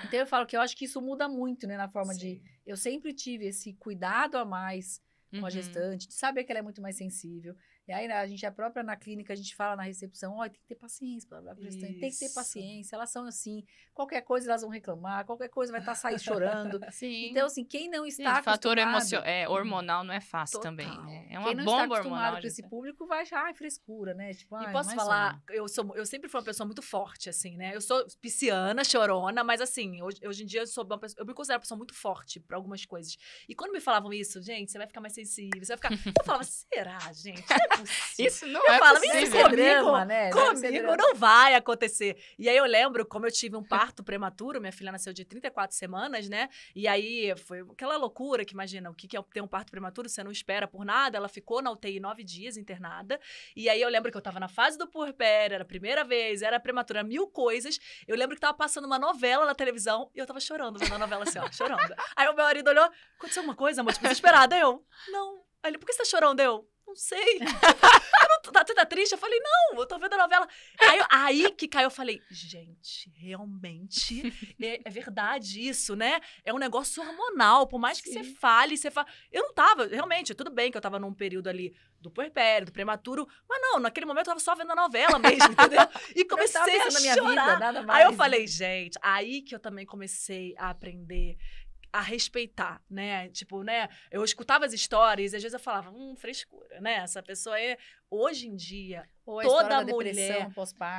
Então eu falo que eu acho que isso muda muito, né, na forma Sim. de eu sempre tive esse cuidado a mais com uhum. a gestante, de saber que ela é muito mais sensível, e aí a gente, a é própria na clínica, a gente fala na recepção, olha, tem que ter paciência, blá, blá, blá tem que ter paciência, elas são assim, qualquer coisa elas vão reclamar, qualquer coisa vai estar tá sair chorando. *laughs* Sim. Então, assim, quem não está Sim, fator emocional, é, uhum. hormonal não é fácil Total. também, né? É uma bomba hormonal. Quem não está acostumado com esse público vai achar, ai, frescura, né? Tipo, e posso falar, eu, sou, eu sempre fui uma pessoa muito forte, assim, né? Eu sou pisciana, chorona, mas assim, hoje, hoje em dia eu sou uma pessoa, eu me considero uma pessoa muito forte para algumas coisas. E quando me falavam isso, gente, você vai ficar mais sensível, você vai ficar... Eu falava, será, gente? isso não eu é falo, possível. Isso né? comigo, drama, né? comigo não vai acontecer. E aí eu lembro como eu tive um parto prematuro, minha filha nasceu de 34 semanas, né? E aí foi aquela loucura que imagina, o que é ter um parto prematuro, você não espera por nada. Ela ficou na UTI nove dias internada. E aí eu lembro que eu tava na fase do puerpério, era a primeira vez, era prematura, mil coisas. Eu lembro que tava passando uma novela na televisão e eu tava chorando, vendo novela assim, ó, *laughs* chorando. Aí o meu marido olhou, aconteceu uma coisa, amor? Tipo, desesperada. Eu, não. Aí ele, por que você tá chorando? Eu, não sei. *laughs* Tá, tá, tá triste? Eu falei, não, eu tô vendo a novela. Aí, aí que caiu, eu falei, gente, realmente *laughs* é, é, verdade isso, né? É um negócio hormonal, por mais que você fale, você fala. Eu não tava, realmente, tudo bem que eu tava num período ali do puerpério, do prematuro, mas não, naquele momento eu tava só vendo a novela mesmo, entendeu? E *laughs* comecei a chorar. Vida, aí eu né? falei, gente, aí que eu também comecei a aprender a respeitar, né? Tipo, né? Eu escutava as histórias e às vezes eu falava, hum, frescura, né? Essa pessoa é. Hoje em dia, ou a toda a mulher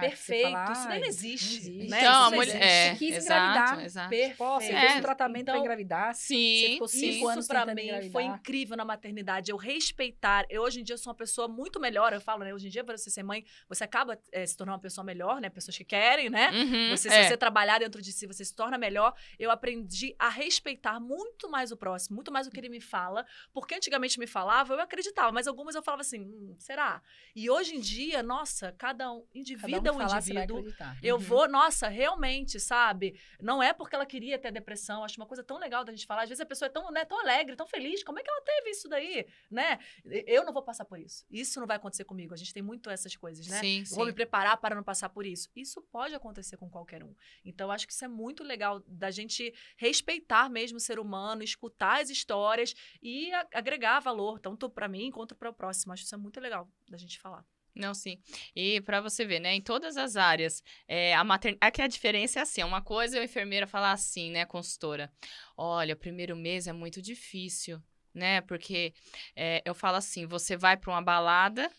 perfeito falar, isso nem existe, existe, né? então isso a mulher é, quis exato, engravidar exato. perfeito Pô, é. um tratamento então, para engravidar sim você ficou cinco isso para mim engravidar. foi incrível na maternidade eu respeitar eu hoje em dia sou uma pessoa muito melhor eu falo né hoje em dia para você ser mãe você acaba é, se tornando uma pessoa melhor né pessoas que querem né uhum, você se é. você trabalhar dentro de si você se torna melhor eu aprendi a respeitar muito mais o próximo muito mais o que ele me fala porque antigamente me falava eu acreditava mas algumas eu falava assim hum, será e hoje em dia dia, nossa, cada um, indivíduo um é um indivíduo. Eu uhum. vou, nossa, realmente, sabe? Não é porque ela queria ter depressão, acho uma coisa tão legal da gente falar. Às vezes a pessoa é tão, né, tão alegre, tão feliz, como é que ela teve isso daí, né? Eu não vou passar por isso. Isso não vai acontecer comigo. A gente tem muito essas coisas, né? Sim, sim. vou me preparar para não passar por isso. Isso pode acontecer com qualquer um. Então, acho que isso é muito legal da gente respeitar mesmo o ser humano, escutar as histórias e agregar valor, tanto para mim quanto para o próximo. Acho isso é muito legal da gente falar. Não, sim. E para você ver, né, em todas as áreas, eh, é, a maternidade. que a diferença é assim: é uma coisa é a enfermeira falar assim, né, consultora: olha, o primeiro mês é muito difícil, né? Porque é, eu falo assim: você vai para uma balada,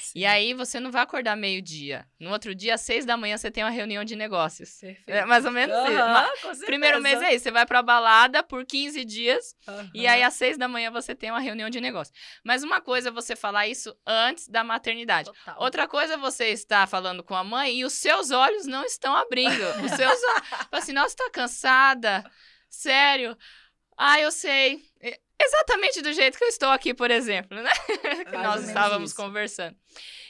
Sim. E aí você não vai acordar meio-dia. No outro dia, às seis da manhã, você tem uma reunião de negócios. Perfeito. É mais ou menos uhum, isso. Primeiro mês é isso. Você vai pra balada por 15 dias uhum. e aí às seis da manhã você tem uma reunião de negócios. Mas uma coisa é você falar isso antes da maternidade. Total. Outra coisa é você estar falando com a mãe e os seus olhos não estão abrindo. *laughs* os seus olhos. assim, nossa, tá cansada. Sério. Ah, eu sei exatamente do jeito que eu estou aqui, por exemplo, né? *laughs* que nós estávamos isso. conversando.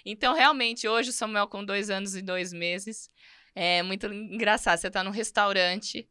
Então, realmente, hoje o Samuel com dois anos e dois meses. É muito engraçado. Você está num restaurante,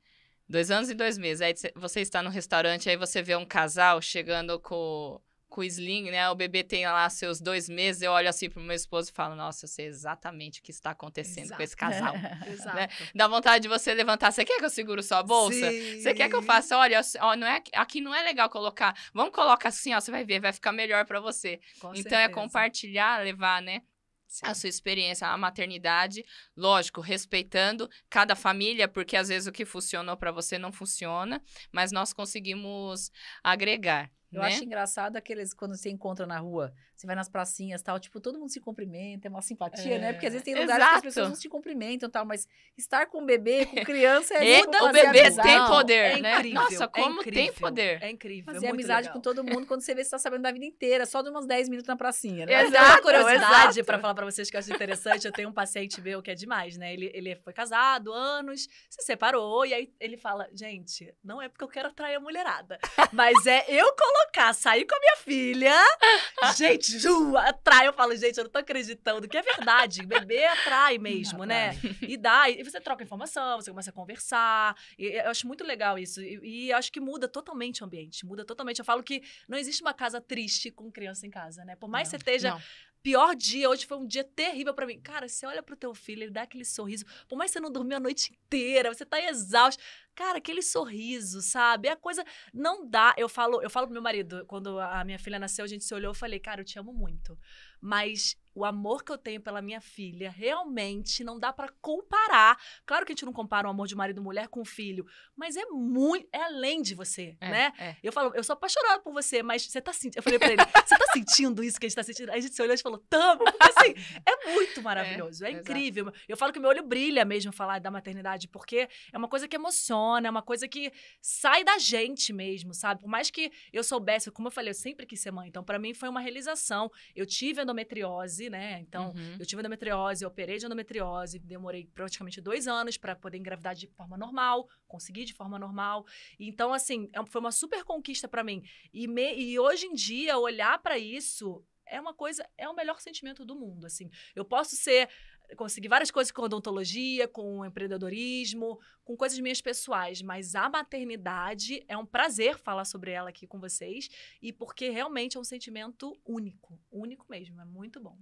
dois anos e dois meses. Aí você está no restaurante, aí você vê um casal chegando com com o Sling, né? O bebê tem lá seus dois meses, eu olho assim pro meu esposo e falo, nossa, eu sei exatamente o que está acontecendo Exato. com esse casal. *laughs* Né? Exato. Né? Dá vontade de você levantar, você quer que eu seguro sua bolsa? Sim. Você quer que eu faça? Olha, ó, não é, aqui não é legal colocar, vamos colocar assim, ó, você vai ver, vai ficar melhor para você. Com então é certeza. é compartilhar, levar, né? Sim. a sua experiência, a maternidade, lógico, respeitando cada família, porque às vezes o que funcionou para você não funciona, mas nós conseguimos agregar. Eu né? acho engraçado aqueles quando você encontra na rua você vai nas pracinhas tal, tipo, todo mundo se cumprimenta, é uma simpatia, é. né? Porque às é, vezes tem lugares Exato. que as pessoas não se cumprimentam tal, mas estar com bebê, com *laughs* criança é muito O bebê amizade. tem poder, é né? Incrível, Nossa, é como é tem poder. É incrível. Fazer amizade legal. com todo mundo quando você vê que você tá sabendo da vida inteira, só de umas 10 minutos na pracinha. Né? Exato, mas uma curiosidade para falar para vocês que eu acho interessante. Eu tenho um paciente meu que é demais, né? Ele, ele foi casado anos, se separou, e aí ele fala: gente, não é porque eu quero atrair a mulherada, mas é eu colocar, sair com a minha filha. *laughs* Gente, atrai. Eu falo, gente, eu não tô acreditando, que é verdade. Bebê atrai mesmo, né? E dá. E você troca informação, você começa a conversar. E, eu acho muito legal isso. E, e acho que muda totalmente o ambiente, muda totalmente. Eu falo que não existe uma casa triste com criança em casa, né? Por mais que você esteja. Não pior dia, hoje foi um dia terrível para mim. Cara, você olha pro teu filho, ele dá aquele sorriso. Por mais que você não dormiu a noite inteira, você tá exausto. Cara, aquele sorriso, sabe? É a coisa não dá. Eu falo, eu falo pro meu marido, quando a minha filha nasceu, a gente se olhou, eu falei: "Cara, eu te amo muito, mas o amor que eu tenho pela minha filha realmente não dá para comparar. Claro que a gente não compara o amor de marido e mulher com filho, mas é muito, é além de você, é, né? É. Eu falo, eu sou apaixonada por você, mas você tá sentindo, eu falei para ele, *laughs* você tá sentindo isso que a gente tá sentindo? Aí a gente se olhou e falou, tamo, porque assim, é muito é, maravilhoso, é, é incrível. Eu falo que meu olho brilha mesmo falar da maternidade, porque é uma coisa que emociona, é uma coisa que sai da gente mesmo, sabe? Por mais que eu soubesse, como eu falei, eu sempre quis ser mãe, então para mim foi uma realização. Eu tive endometriose endometriose, né? Então, uhum. eu tive endometriose, operei de endometriose, demorei praticamente dois anos para poder engravidar de forma normal, consegui de forma normal. Então, assim, é foi uma super conquista para mim. E, me, e hoje em dia, olhar para isso é uma coisa, é o melhor sentimento do mundo, assim. Eu posso ser consegui várias coisas com odontologia, com empreendedorismo, com coisas minhas pessoais, mas a maternidade é um prazer falar sobre ela aqui com vocês e porque realmente é um sentimento único, único mesmo, é muito bom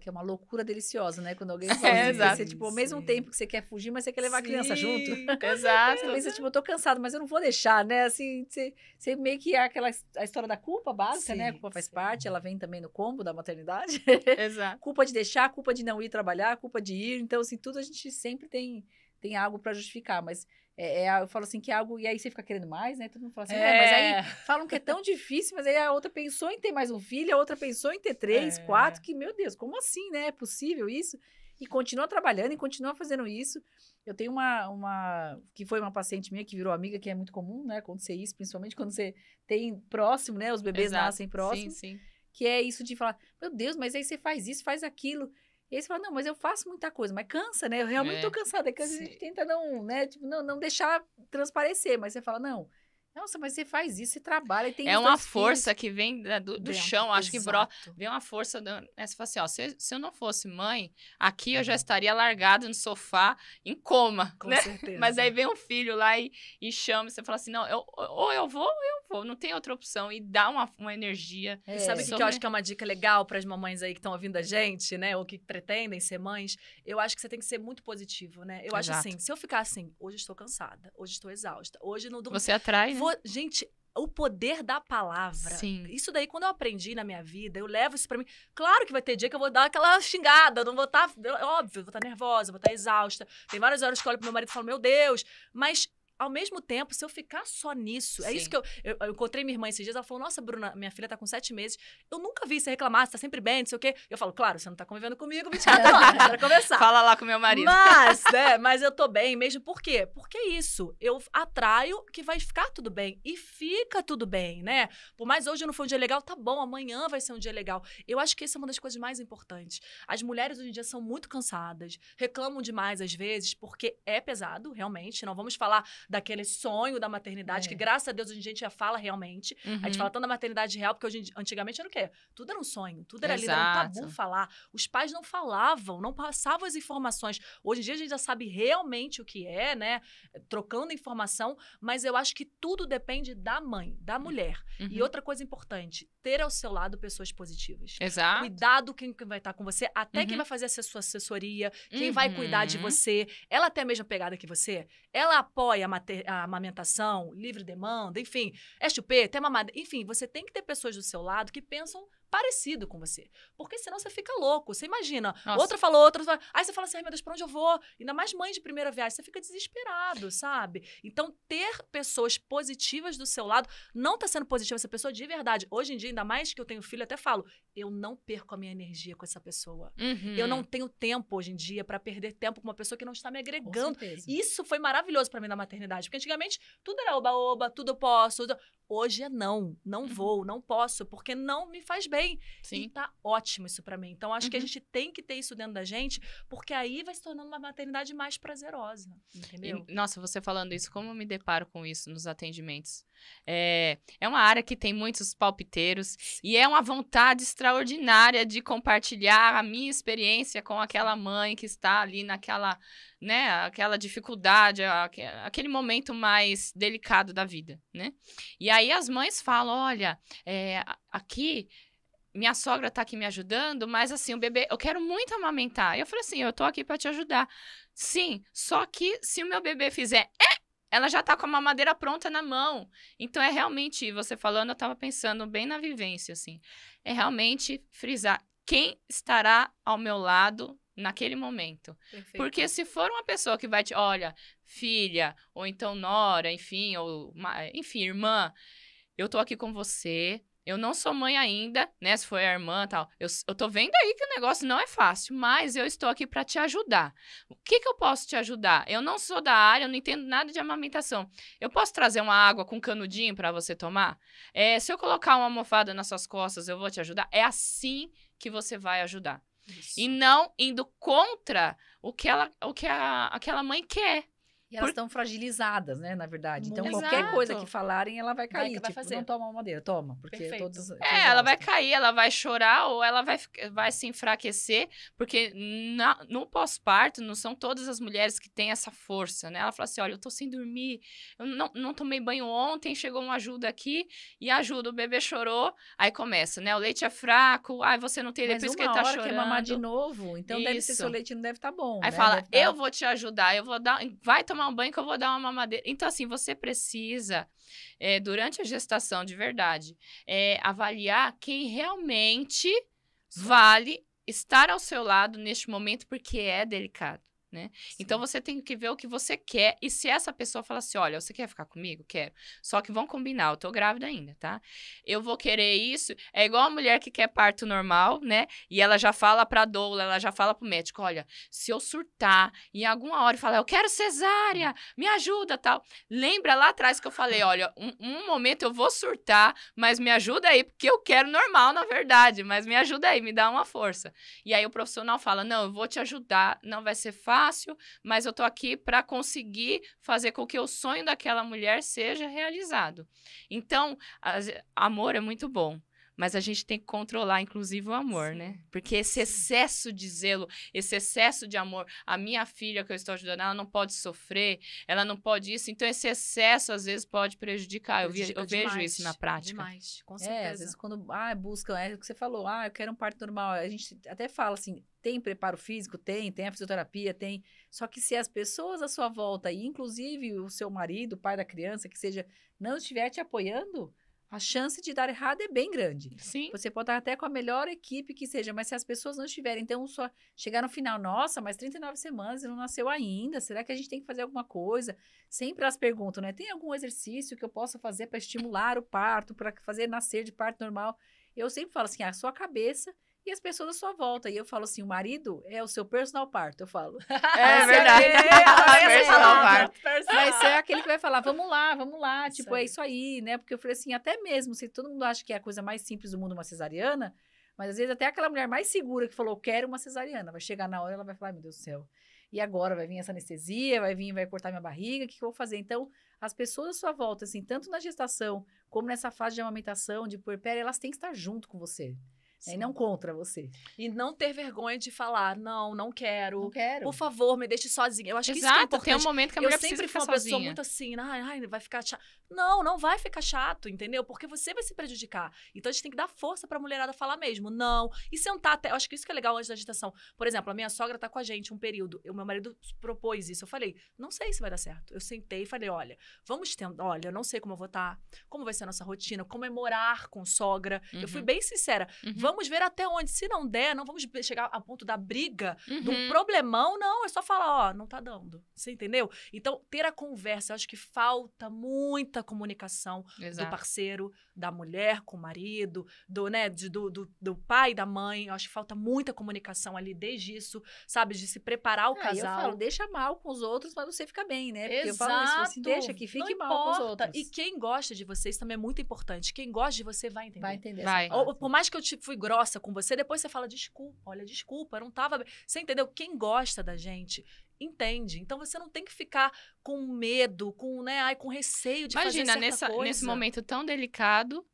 que é uma loucura deliciosa, né? Quando alguém *laughs* é, fala é, você, tipo, ao mesmo sim. tempo que você quer fugir, mas você quer levar sim, a criança junto. *laughs* Exato. você pensa, é, tipo, eu tô cansado, mas eu não vou deixar, né? Assim, você, você meio que é aquela a história da culpa básica, sim, né? A culpa faz parte, ela vem também no combo da maternidade. Exato. *laughs* culpa de deixar, culpa de não ir trabalhar, culpa de ir. Então, assim, tudo a gente sempre tem, tem algo para justificar, mas é, é, eu falo assim que é algo. E aí você fica querendo mais, né? Todo mundo fala assim, é. mas aí é. *laughs* falam que é tão difícil, mas aí a outra pensou em ter mais um filho, a outra pensou em ter três, é. quatro, que, meu Deus, como assim, né? É possível isso? E continua trabalhando e continua fazendo isso. Eu tenho uma, uma. que foi uma paciente minha que virou amiga, que é muito comum, né? Acontecer isso, principalmente quando você tem próximo, né? Os bebês Exato. nascem próximos. Sim, sim. Que é isso de falar, meu Deus, mas aí você faz isso, faz aquilo. E aí você fala, não, mas eu faço muita coisa, mas cansa, né? Eu realmente estou é. cansada, é que a gente tenta não, né? Tipo, não, não deixar transparecer, mas você fala, não, nossa, mas você faz isso e trabalha e tem É uma força filhos. que vem do, do chão, acho exato. que bro, vem uma força. Do, né? Você fala assim: ó, se, se eu não fosse mãe, aqui eu já estaria largada no sofá, em coma. *laughs* Com né? certeza. Mas aí vem um filho lá e, e chama, e você fala assim: não, eu, ou eu vou, ou eu vou, não tem outra opção. E dá uma, uma energia. É. E sabe o que eu acho que é uma dica legal para as mamães aí que estão ouvindo a gente, né, ou que pretendem ser mães? Eu acho que você tem que ser muito positivo, né? Eu exato. acho assim: se eu ficar assim, hoje estou cansada, hoje estou exausta, hoje não. Você atrai, né? vou. Gente, o poder da palavra. Sim. Isso daí, quando eu aprendi na minha vida, eu levo isso para mim. Claro que vai ter dia que eu vou dar aquela xingada, não vou estar. Tá, óbvio, vou estar tá nervosa, vou estar tá exausta. Tem várias horas que eu olho pro meu marido e falo, meu Deus. Mas ao mesmo tempo, se eu ficar só nisso, Sim. é isso que eu, eu, eu. encontrei minha irmã esses dias, ela falou: Nossa, Bruna, minha filha tá com sete meses. Eu nunca vi você reclamar, você tá sempre bem, não sei o quê. Eu falo, claro, você não tá convivendo comigo, me tira *laughs* lá, quero conversar. Fala lá com meu marido. Mas, *laughs* né, mas eu tô bem mesmo. Por quê? Porque é isso. Eu atraio que vai ficar tudo bem. E fica tudo bem, né? Por mais hoje não foi um dia legal, tá bom, amanhã vai ser um dia legal. Eu acho que isso é uma das coisas mais importantes. As mulheres hoje em dia são muito cansadas, reclamam demais às vezes, porque é pesado, realmente. Não vamos falar daquele sonho da maternidade, é. que graças a Deus a gente já fala realmente. Uhum. A gente uhum. fala tanto da maternidade real, porque hoje, antigamente era o quê? Tudo era um sonho, tudo era Exato. ali, era um tabu falar. Os pais não falavam, não passavam as informações. Hoje em dia a gente já sabe realmente o que é, né? Trocando informação, mas eu acho que tudo depende da mãe, da uhum. mulher. Uhum. E outra coisa importante, ter ao seu lado pessoas positivas. Exato. Cuidado quem vai estar com você, até uhum. quem vai fazer a sua assessoria, quem vai cuidar de uhum. você. Ela tem a mesma pegada que você? Ela apoia a a amamentação, livre demanda, enfim, SUP, é tem é mamada, enfim, você tem que ter pessoas do seu lado que pensam parecido com você. Porque senão você fica louco. Você imagina, Nossa. outra falou, outra falou. Aí você fala assim, ai meu Deus, pra onde eu vou? Ainda mais mãe de primeira viagem. Você fica desesperado, sabe? Então, ter pessoas positivas do seu lado não tá sendo positiva essa pessoa de verdade. Hoje em dia, ainda mais que eu tenho filho, até falo, eu não perco a minha energia com essa pessoa. Uhum. Eu não tenho tempo hoje em dia para perder tempo com uma pessoa que não está me agregando. Isso foi maravilhoso para mim na maternidade, porque antigamente tudo era oba-oba, tudo eu posso. Tudo... Hoje é não, não uhum. vou, não posso, porque não me faz bem. Sim. E tá ótimo isso para mim. Então acho uhum. que a uhum. gente tem que ter isso dentro da gente, porque aí vai se tornando uma maternidade mais prazerosa, entendeu? E, nossa, você falando isso, como eu me deparo com isso nos atendimentos? É, é uma área que tem muitos palpiteiros e é uma vontade extraordinária de compartilhar a minha experiência com aquela mãe que está ali naquela, né, aquela dificuldade, aquele momento mais delicado da vida, né? E aí as mães falam, olha, é, aqui minha sogra tá aqui me ajudando, mas assim, o bebê, eu quero muito amamentar. Eu falei assim, eu tô aqui para te ajudar. Sim, só que se o meu bebê fizer, é! ela já tá com a mamadeira pronta na mão. Então é realmente, você falando, eu tava pensando bem na vivência, assim. É realmente frisar quem estará ao meu lado naquele momento. Perfeito. Porque se for uma pessoa que vai te, olha, filha, ou então nora, enfim, ou enfim, irmã, eu tô aqui com você, eu não sou mãe ainda, né? Se foi a irmã tal. Eu, eu tô vendo aí que o negócio não é fácil, mas eu estou aqui para te ajudar. O que, que eu posso te ajudar? Eu não sou da área, eu não entendo nada de amamentação. Eu posso trazer uma água com canudinho para você tomar? É, se eu colocar uma almofada nas suas costas, eu vou te ajudar? É assim que você vai ajudar. Isso. E não indo contra o que, ela, o que a, aquela mãe quer. E elas estão Por... fragilizadas, né, na verdade. Então, Exato. qualquer coisa que falarem, ela vai cair. Vai, vai tipo, fazer. não toma uma madeira, toma. Porque Perfeito. todos... É, ela vai cair, ela vai chorar ou ela vai, vai se enfraquecer, porque na, no pós-parto não são todas as mulheres que têm essa força, né? Ela fala assim, olha, eu tô sem dormir, eu não, não tomei banho ontem, chegou uma ajuda aqui e ajuda, o bebê chorou, aí começa, né? O leite é fraco, aí você não tem, Mas depois que ele tá hora chorando. que mamar de novo, então Isso. deve ser seu leite não deve estar tá bom, Aí né? fala, tá eu vou te ajudar, eu vou dar, vai tomar tomar um banho que eu vou dar uma mamadeira. Então, assim, você precisa, é, durante a gestação de verdade, é, avaliar quem realmente vale estar ao seu lado neste momento, porque é delicado né? Então, Sim. Então você tem que ver o que você quer e se essa pessoa fala assim, olha, você quer ficar comigo? Quero. Só que vão combinar, eu tô grávida ainda, tá? Eu vou querer isso. É igual a mulher que quer parto normal, né? E ela já fala pra doula, ela já fala pro médico, olha, se eu surtar em alguma hora e falar, eu quero cesárea, me ajuda, tal. Lembra lá atrás que eu falei, olha, um, um momento eu vou surtar, mas me ajuda aí, porque eu quero normal, na verdade, mas me ajuda aí, me dá uma força. E aí o profissional fala, não, eu vou te ajudar, não vai ser fácil, fácil, mas eu tô aqui para conseguir fazer com que o sonho daquela mulher seja realizado. Então, as, amor é muito bom. Mas a gente tem que controlar, inclusive, o amor, né? Sim. né? Porque esse excesso de zelo, esse excesso de amor, a minha filha que eu estou ajudando, ela não pode sofrer, ela não pode isso. Então, esse excesso, às vezes, pode prejudicar. Prejudica eu, vejo, isso na prática. Demais, com certeza. É, às vezes, quando ah, buscam, é o que você falou, ah, eu quero um parto normal. A gente até fala assim, tem preparo físico? Tem, tem a fisioterapia, tem. Só que se as pessoas à sua volta, e inclusive o seu marido, o pai da criança, que seja, não estiver te apoiando a chance de dar errado é bem grande. Sim. Você pode estar até com a melhor equipe que seja, mas se as pessoas não estiverem, então só chegar no final, nossa, mas 39 semanas e não nasceu ainda, será que a gente tem que fazer alguma coisa? Sempre as perguntas, né? Tem algum exercício que eu possa fazer para estimular o parto, para fazer nascer de parto normal? Eu sempre falo assim, a ah, sua cabeça e as pessoas sua volta, E eu falo assim: o marido é o seu personal parto, eu falo. É, *laughs* é verdade. É *laughs* personal parto. Mas é aquele que vai falar: vamos lá, vamos lá, tipo, é isso aí, né? Porque eu falei assim: até mesmo se todo mundo acha que é a coisa mais simples do mundo uma cesariana, mas às vezes até aquela mulher mais segura que falou: quero uma cesariana, vai chegar na hora ela vai falar: meu Deus do céu. E agora vai vir essa anestesia, vai vir, vai cortar minha barriga, o que, que eu vou fazer? Então, as pessoas à sua volta, assim, tanto na gestação como nessa fase de amamentação, de puerpério, elas têm que estar junto com você. E não contra você. E não ter vergonha de falar, não, não quero. Não quero. Por favor, me deixe sozinha. Eu acho Exato, que isso é importante. tem um momento que a mulher Eu sempre fui uma sozinha. pessoa muito assim, ai, ai, vai ficar chato. Não, não vai ficar chato, entendeu? Porque você vai se prejudicar. Então a gente tem que dar força pra mulherada falar mesmo, não. E sentar até, eu acho que isso que é legal antes da agitação. Por exemplo, a minha sogra tá com a gente um período. O meu marido propôs isso. Eu falei, não sei se vai dar certo. Eu sentei e falei, olha, vamos tentar, olha, eu não sei como eu vou estar, tá, como vai ser a nossa rotina, comemorar com sogra. Uhum. Eu fui uhum. bem sincera. Uhum. Vamos Vamos ver até onde. Se não der, não vamos chegar a ponto da briga, uhum. problemão, não. É só falar, ó, não tá dando. Você entendeu? Então, ter a conversa. Eu acho que falta muita comunicação Exato. do parceiro, da mulher com o marido, do, né, de, do, do, do, pai, da mãe. Eu acho que falta muita comunicação ali desde isso, sabe? De se preparar o ah, casal. Eu falo, deixa mal com os outros, mas você fica bem, né? Porque Exato. eu falo isso, assim, deixa que fique Não mal importa. com os outros. E quem gosta de vocês também é muito importante. Quem gosta de você vai entender. Vai entender. Vai. Ou, por mais que eu te fui grossa com você, depois você fala, desculpa, olha, desculpa, eu não tava. Você entendeu? Quem gosta da gente entende. Então você não tem que ficar com medo, com, né, ai, com receio de Imagina, fazer certa nessa, coisa. nesse momento tão delicado,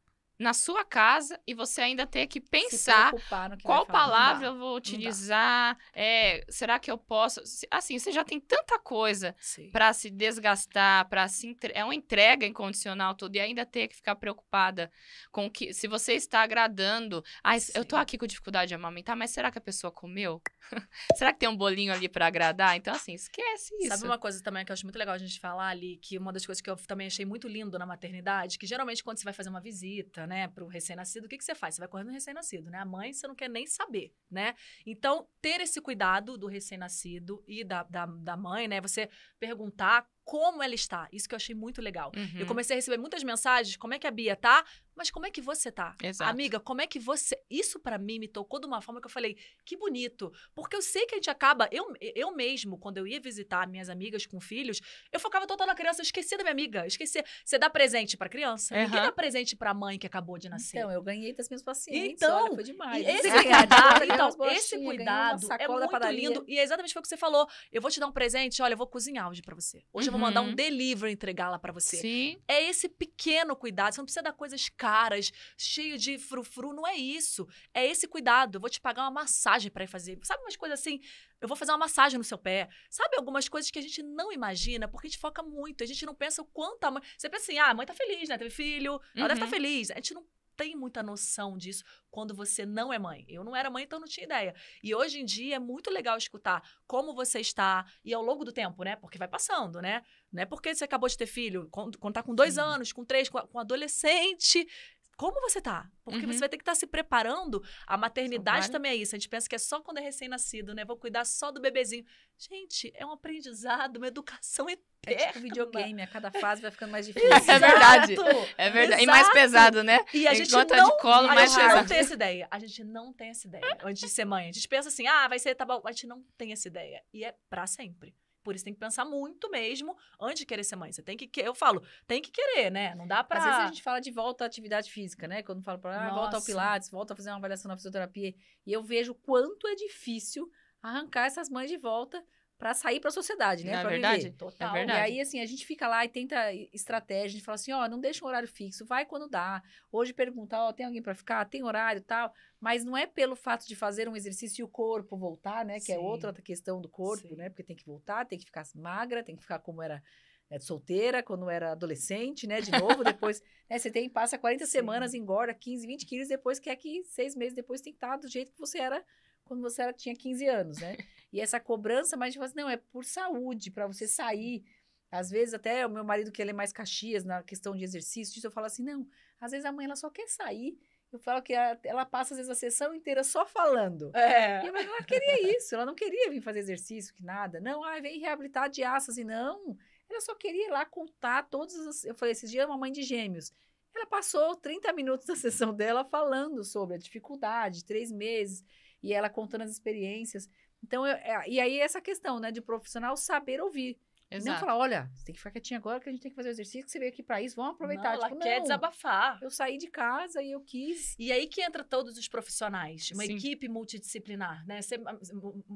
na sua casa e você ainda ter que pensar que qual palavra eu vou utilizar, é, será que eu posso? Assim, você já tem tanta coisa para se desgastar, para se entre... é uma entrega incondicional toda e ainda ter que ficar preocupada com que se você está agradando, ah, eu tô aqui com dificuldade de amamentar, mas será que a pessoa comeu? *laughs* será que tem um bolinho ali para agradar? Então assim, esquece isso. Sabe uma coisa também que eu acho muito legal a gente falar ali, que uma das coisas que eu também achei muito lindo na maternidade, que geralmente quando você vai fazer uma visita, né, para o recém-nascido, o que, que você faz? Você vai correndo no recém-nascido, né? A mãe, você não quer nem saber, né? Então, ter esse cuidado do recém-nascido e da, da, da mãe, né? Você perguntar como ela está. Isso que eu achei muito legal. Uhum. Eu comecei a receber muitas mensagens, como é que a Bia tá? Mas como é que você tá? Exato. Amiga, como é que você... Isso para mim me tocou de uma forma que eu falei, que bonito. Porque eu sei que a gente acaba... Eu, eu mesmo, quando eu ia visitar minhas amigas com filhos, eu focava total na criança, eu da minha amiga. Esquecer. Você dá presente pra criança? Uhum. Ninguém dá presente pra mãe que acabou de nascer. Então, eu ganhei das minhas pacientes. Então, Olha, foi demais. Esse cuidado, então, esse cuidado é muito lindo. E é exatamente foi o que você falou. Eu vou te dar um presente, olha, eu vou cozinhar hoje pra você. Hoje eu vou mandar um uhum. delivery entregá-la para você. Sim. É esse pequeno cuidado. Você não precisa dar coisas caras, cheio de frufru. Não é isso. É esse cuidado. Eu vou te pagar uma massagem para ir fazer. Sabe umas coisas assim? Eu vou fazer uma massagem no seu pé. Sabe algumas coisas que a gente não imagina, porque a gente foca muito. A gente não pensa o quanto a mãe. Você pensa assim, ah, a mãe tá feliz, né? Teve filho, ela tá uhum. deve estar tá feliz. A gente não tem muita noção disso quando você não é mãe. Eu não era mãe, então não tinha ideia. E hoje em dia é muito legal escutar como você está e ao longo do tempo, né? Porque vai passando, né? Não é porque você acabou de ter filho, quando, tá com dois Sim. anos, com três, com, com adolescente, como você tá? Porque uhum. você vai ter que estar tá se preparando. A maternidade também é isso. A gente pensa que é só quando é recém-nascido, né? Vou cuidar só do bebezinho. Gente, é um aprendizado, uma educação eterna. É tipo videogame, a cada *laughs* fase vai ficando mais difícil. Exato, é verdade. É verdade. Exato. E mais pesado, né? E a, gente, não, de colo, a mais gente não tem essa ideia. A gente não tem essa ideia antes de ser mãe. A gente pensa assim, ah, vai ser, tá bom. A gente não tem essa ideia. E é pra sempre. Por isso tem que pensar muito mesmo antes de querer ser mãe. Você tem que, eu falo, tem que querer, né? Não dá pra. Às vezes a gente fala de volta à atividade física, né? Quando falo pra, ah, volta ao Pilates, volta a fazer uma avaliação na fisioterapia. E eu vejo quanto é difícil arrancar essas mães de volta para sair para a sociedade, né? Não, é pra verdade. Viver. É Total. É verdade. E aí, assim, a gente fica lá e tenta estratégia, a gente fala assim, ó, oh, não deixa um horário fixo, vai quando dá. Hoje perguntar, ó, oh, tem alguém para ficar? Tem horário tal. Mas não é pelo fato de fazer um exercício e o corpo voltar, né? Que é Sim. é outra questão do corpo, Sim. né? Porque tem que voltar, tem que ficar magra, tem que ficar como era né, solteira, quando era adolescente, né? De novo, depois, *laughs* né? Você tem, passa 40 Sim. semanas, engorda 15, 20 quilos, depois quer que seis meses depois tem que estar do jeito que você era quando você era, tinha 15 anos, né? *laughs* E essa cobrança, mas tipo assim, não, é por saúde, para você sair. Às vezes, até o meu marido, que ele é mais caxias na questão de exercício, eu falo assim: não, às vezes a mãe ela só quer sair. Eu falo que ela passa, às vezes, a sessão inteira só falando. É. E mãe ela queria isso, ela não queria vir fazer exercício, que nada. Não, ah, vem reabilitar de aças e não. Ela só queria ir lá contar todas as. Eu falei, esses dias, uma mãe de gêmeos. Ela passou 30 minutos da *laughs* sessão dela falando sobre a dificuldade, três meses, e ela contando as experiências. Então, eu, é, e aí essa questão, né, de profissional saber ouvir. Exato. Não falar, olha, você tem que ficar quietinha agora que a gente tem que fazer o exercício, que você veio aqui para isso, vamos aproveitar. Não, ela tipo, quer não, desabafar. Eu saí de casa e eu quis. E aí que entra todos os profissionais, uma Sim. equipe multidisciplinar, né? Você,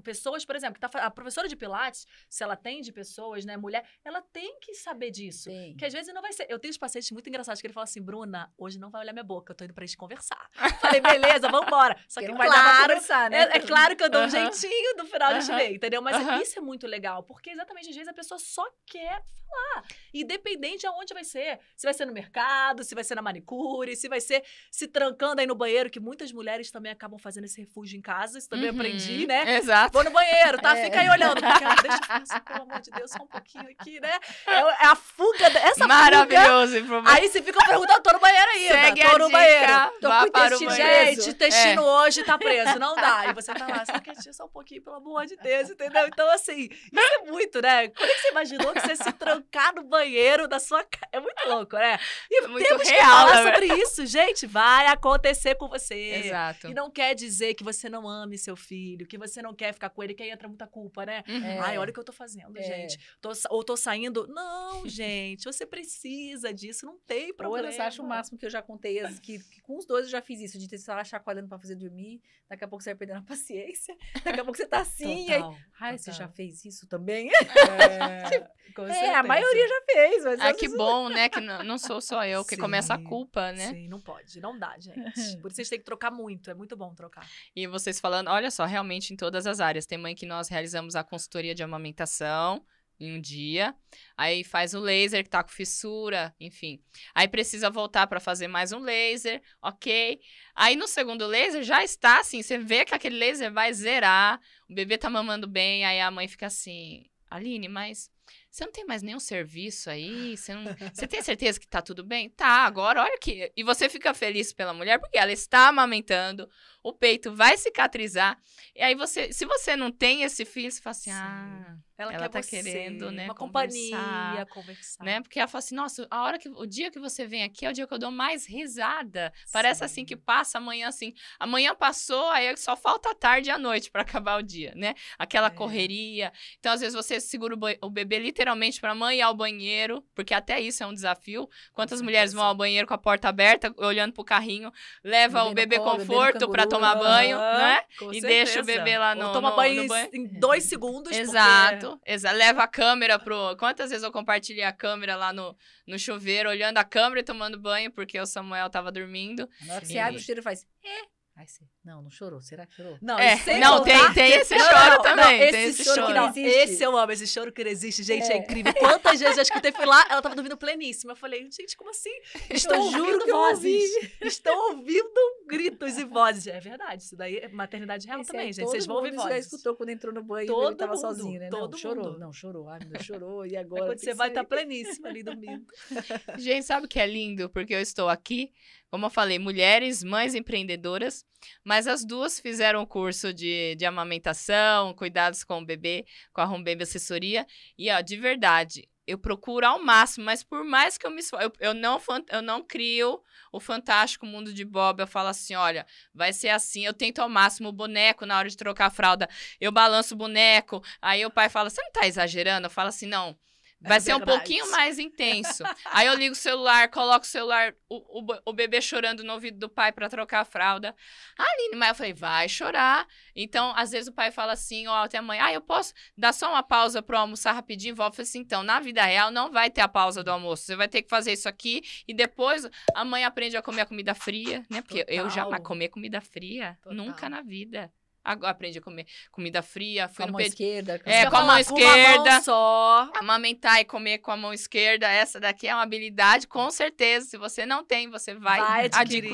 pessoas, por exemplo, tá, a professora de Pilates, se ela tem de pessoas, né, mulher, ela tem que saber disso. Sim. Que às vezes não vai ser. Eu tenho os pacientes muito engraçados que ele fala assim, Bruna, hoje não vai olhar minha boca, eu tô indo pra gente conversar. Falei, beleza, vamos embora. Só que, que não claro, vai dar pra conversar, né? É, é claro que eu dou uh -huh. um jeitinho no final uh -huh. de ver, entendeu? Mas uh -huh. isso é muito legal, porque exatamente às vezes a pessoa só quer falar. Independente aonde vai ser. Se vai ser no mercado, se vai ser na manicure, se vai ser se trancando aí no banheiro, que muitas mulheres também acabam fazendo esse refúgio em casa. Isso também uhum, aprendi, né? Exato. Vou no banheiro, tá? É. Fica aí olhando. Cara, deixa eu fazer, pelo amor de Deus, só um pouquinho aqui, né? É, é a fuga, essa Maravilhoso, fuga. Aí você fica perguntando, tô no banheiro ainda. Segue tô no dica, banheiro. Tô com intestino. Gente, é. intestino é. hoje tá preso. Não dá. E você tá lá, só quietinho, só um pouquinho, pelo amor de Deus, entendeu? Então, assim, isso é muito, né? Como é que você imaginou que você se trancar no banheiro da sua casa. É muito louco, né? E é muito temos real, que falar né? sobre isso, gente. Vai acontecer com você. Exato. E não quer dizer que você não ame seu filho, que você não quer ficar com ele, que aí entra muita culpa, né? Uhum. É. Ai, olha o que eu tô fazendo, é. gente. Tô, ou tô saindo. Não, gente, você precisa disso, não tem problema. Ou eu acho o máximo que eu já contei, que, que com os dois eu já fiz isso, de ter lá chacoalhando pra fazer dormir, daqui a pouco você vai perdendo a *laughs* paciência, daqui a pouco você tá assim. Total, aí, Ai, total. você já fez isso também? É. *laughs* é, a maioria já fez, mas. Ah, que bom, né? Que não, não sou só eu que sim, começa a culpa, né? Sim, não pode, não dá, gente. *laughs* Por isso a gente tem que trocar muito, é muito bom trocar. E vocês falando, olha só, realmente em todas as áreas. Tem mãe que nós realizamos a consultoria de amamentação em um dia, aí faz o laser que tá com fissura, enfim. Aí precisa voltar para fazer mais um laser, ok? Aí no segundo laser já está assim, você vê que aquele laser vai zerar, o bebê tá mamando bem, aí a mãe fica assim, Aline, mas você não tem mais nenhum serviço aí? Você, não... *laughs* você tem certeza que tá tudo bem? Tá, agora olha que. E você fica feliz pela mulher porque ela está amamentando, o peito vai cicatrizar. E aí você, se você não tem esse filho, você fala assim: Sim. ah, ela, ela quer tá você, querendo, né? Uma conversar, companhia, conversar. Né? Porque ela fala assim: nossa, a hora que, o dia que você vem aqui é o dia que eu dou mais risada. Parece Sim. assim que passa amanhã, assim. Amanhã passou, aí só falta a tarde e a noite para acabar o dia, né? Aquela é. correria. Então, às vezes, você segura o, o bebê literalmente para mãe ir ao banheiro, porque até isso é um desafio. Quantas Sim, mulheres vão ao banheiro com a porta aberta, olhando pro carrinho, leva o bebê, o bebê colo, conforto para tomar banho, né? Com e certeza. deixa o bebê lá no. Ou toma no, banho, no banho em é. dois segundos. Exato. Exato. Exa leva a câmera pro. Quantas vezes eu compartilhei a câmera lá no, no chuveiro, olhando a câmera e tomando banho, porque o Samuel tava dormindo. Nossa, você abre o cheiro e faz. É, Ai, Não, não chorou. Será que chorou? Não, é, não contar... tem, tem esse choro não, também. Não, esse, esse, choro, choro. Que não Esse eu amo, esse choro que não existe, gente, é, é incrível. Quantas vezes eu escutei, fui lá, ela tava dormindo pleníssima. Eu falei, gente, como assim? Estou ouvindo vozes. Estou ouvindo gritos e vozes. É verdade, isso daí é maternidade real esse também, é, gente. Vocês vão ouvir vozes. Você escutou quando entrou no banho todo ele tava mundo, sozinho, né? Todo não, chorou. Mundo. Não, chorou. Ai, meu Deus, chorou. E é agora? Quando você vai estar tá pleníssima ali dormindo. *laughs* Gente, sabe o que é lindo? Porque eu estou aqui como eu falei, mulheres, mães empreendedoras, mas as duas fizeram o curso de, de amamentação, cuidados com o bebê, com a Home Baby Assessoria. E, ó, de verdade, eu procuro ao máximo, mas por mais que eu me eu, eu não eu não crio o fantástico mundo de Bob. Eu falo assim, olha, vai ser assim. Eu tento ao máximo o boneco na hora de trocar a fralda. Eu balanço o boneco. Aí o pai fala, você não tá exagerando? Eu falo assim, não. É vai ser um pouquinho mais intenso. Aí eu ligo o celular, coloco o celular, o, o, o bebê chorando no ouvido do pai para trocar a fralda. Ah, Aline, mas eu falei, vai chorar. Então, às vezes o pai fala assim, ou até a mãe, ah, eu posso dar só uma pausa para almoçar rapidinho? Volta assim, então, na vida real não vai ter a pausa do almoço. Você vai ter que fazer isso aqui e depois a mãe aprende a comer a comida fria, né? Porque Total. eu já comer comida fria Total. nunca na vida. Aprendi a comer comida fria. Fui com a mão esquerda. É, com a mão esquerda. Com mão só. Amamentar e comer com a mão esquerda. Essa daqui é uma habilidade, com certeza. Se você não tem, você vai, vai *laughs* adquirir.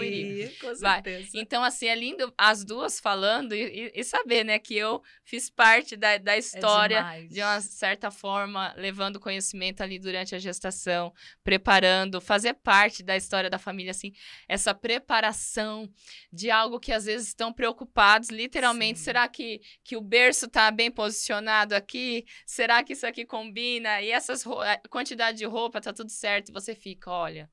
adquirir. Com certeza. Vai. Então, assim, é lindo as duas falando e, e, saber, né, que eu fiz parte da, da é história, é de uma certa forma, levando conhecimento ali durante a gestação, preparando, fazer parte da história da família, assim, essa preparação de algo que às vezes estão preocupados, literalmente realmente, uhum. será que, que o berço está bem posicionado aqui? Será que isso aqui combina? E essas eh, quantidade de roupa tá tudo certo? E você fica, olha,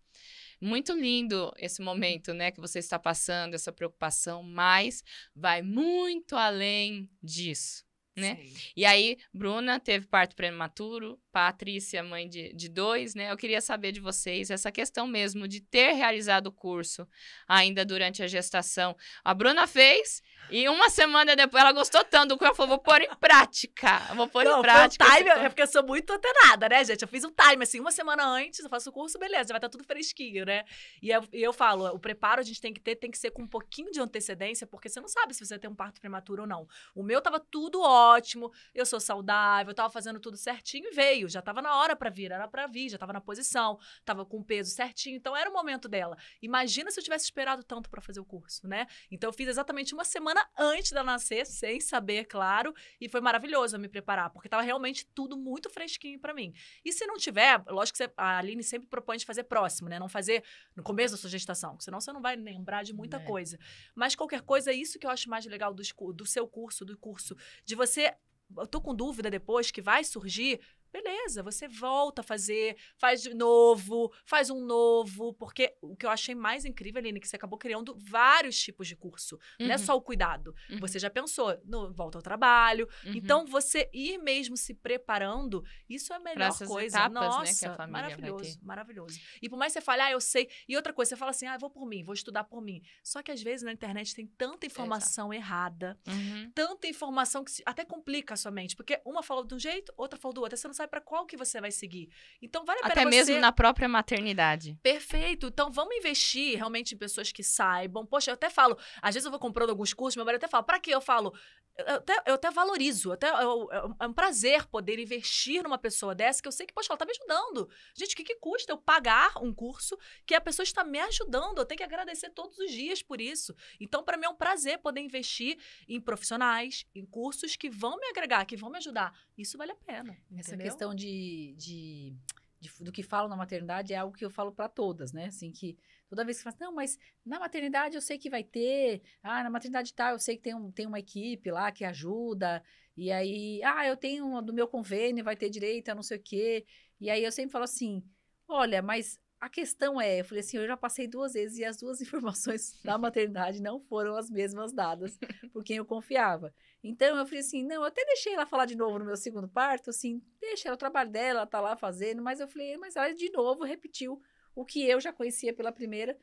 muito lindo esse momento, né, que você está passando, essa preocupação, mas vai muito além disso né? Sim. E aí, Bruna teve parto prematuro, Patrícia, mãe de, de dois, né? Eu queria saber de vocês essa questão mesmo de ter realizado o curso ainda durante a gestação. A Bruna fez e uma semana depois ela gostou tanto do que eu falei, vou pôr em prática. Vou pôr Não, em prática. Um time, é porque eu sou muito antenada, né, gente? Eu fiz um time, assim, uma semana antes, eu faço o curso, beleza, vai estar tá tudo fresquinho, né? E eu, eu falo, o preparo a gente tem que ter, tem que ser com um pouquinho de antecedência, porque você não sabe se você vai ter um parto prematuro ou não. O meu tava tudo óbvio ótimo, eu sou saudável, eu tava fazendo tudo certinho e veio. Já tava na hora para vir, era para vir, já tava na posição, tava com o peso certinho, então era o momento dela. Imagina se eu tivesse esperado tanto para fazer o curso, né? Então eu fiz exatamente uma semana antes da nascer, sem saber, claro, e foi maravilhoso eu me preparar, porque tava realmente tudo muito fresquinho para mim. E se não tiver, lógico que a Aline sempre propõe de fazer próximo, né? Não fazer no começo da sua gestação, senão você não vai lembrar de muita é. coisa. Mas qualquer coisa, é isso que eu acho mais legal do, do seu curso, do curso, de você você. Eu tô com dúvida depois que vai surgir, Beleza, você volta a fazer, faz de novo, faz um novo, porque o que eu achei mais incrível, Aline, é que você acabou criando vários tipos de curso. Uhum. Não é uhum. só o cuidado. Uhum. Você já pensou, no, volta ao trabalho. Uhum. Então, você ir mesmo se preparando, isso é a melhor coisa. Etapas, né, Nossa, né, maravilhoso, maravilhoso. E por mais que você fale, ah, eu sei. E outra coisa, você fala assim, ah, vou por mim, vou estudar por mim. Só que às vezes na internet tem tanta informação errada, uhum. tanta informação que até complica a sua mente. Porque uma falou de um jeito, outra falou do outro. Você não sabe para qual que você vai seguir. Então vale a Até pena Até mesmo você... na própria maternidade. Perfeito. Então vamos investir realmente em pessoas que saibam. Poxa, eu até falo, às vezes eu vou comprando alguns cursos, meu marido até fala, para que Eu falo, eu até, eu até valorizo, até, eu, eu, é, é um prazer poder investir numa pessoa dessa que eu sei que, poxa, ela está me ajudando. Gente, o que, que custa eu pagar um curso que a pessoa está me ajudando? Eu tenho que agradecer todos os dias por isso. Então, para mim é um prazer poder investir em profissionais, em cursos que vão me agregar, que vão me ajudar isso vale a pena. Entendeu? Essa questão de, de, de, do que falo na maternidade é algo que eu falo para todas, né? Assim, que toda vez que fala, assim, não, mas na maternidade eu sei que vai ter, ah, na maternidade tal, tá, eu sei que tem, um, tem uma equipe lá que ajuda, e aí, ah, eu tenho do meu convênio, vai ter direito a não sei o quê. E aí eu sempre falo assim, olha, mas a questão é, eu falei assim, eu já passei duas vezes e as duas *laughs* informações da maternidade não foram as mesmas dadas por quem eu confiava. Então eu falei assim, não, eu até deixei ela falar de novo no meu segundo parto, assim, deixa o trabalho dela, tá lá fazendo, mas eu falei, mas ela de novo repetiu o que eu já conhecia pela primeira,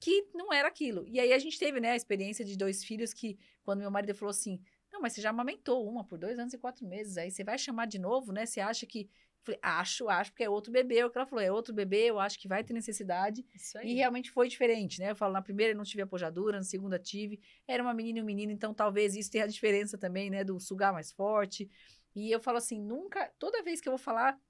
que não era aquilo. E aí a gente teve, né, a experiência de dois filhos que, quando meu marido falou assim, não, mas você já amamentou uma por dois anos e quatro meses, aí você vai chamar de novo, né, você acha que Falei, acho, acho, porque é outro bebê. O que ela falou, é outro bebê, eu acho que vai ter necessidade. E realmente foi diferente, né? Eu falo, na primeira eu não tive apojadura, na segunda tive. Era uma menina e um menino, então talvez isso tenha a diferença também, né? Do sugar mais forte. E eu falo assim, nunca, toda vez que eu vou falar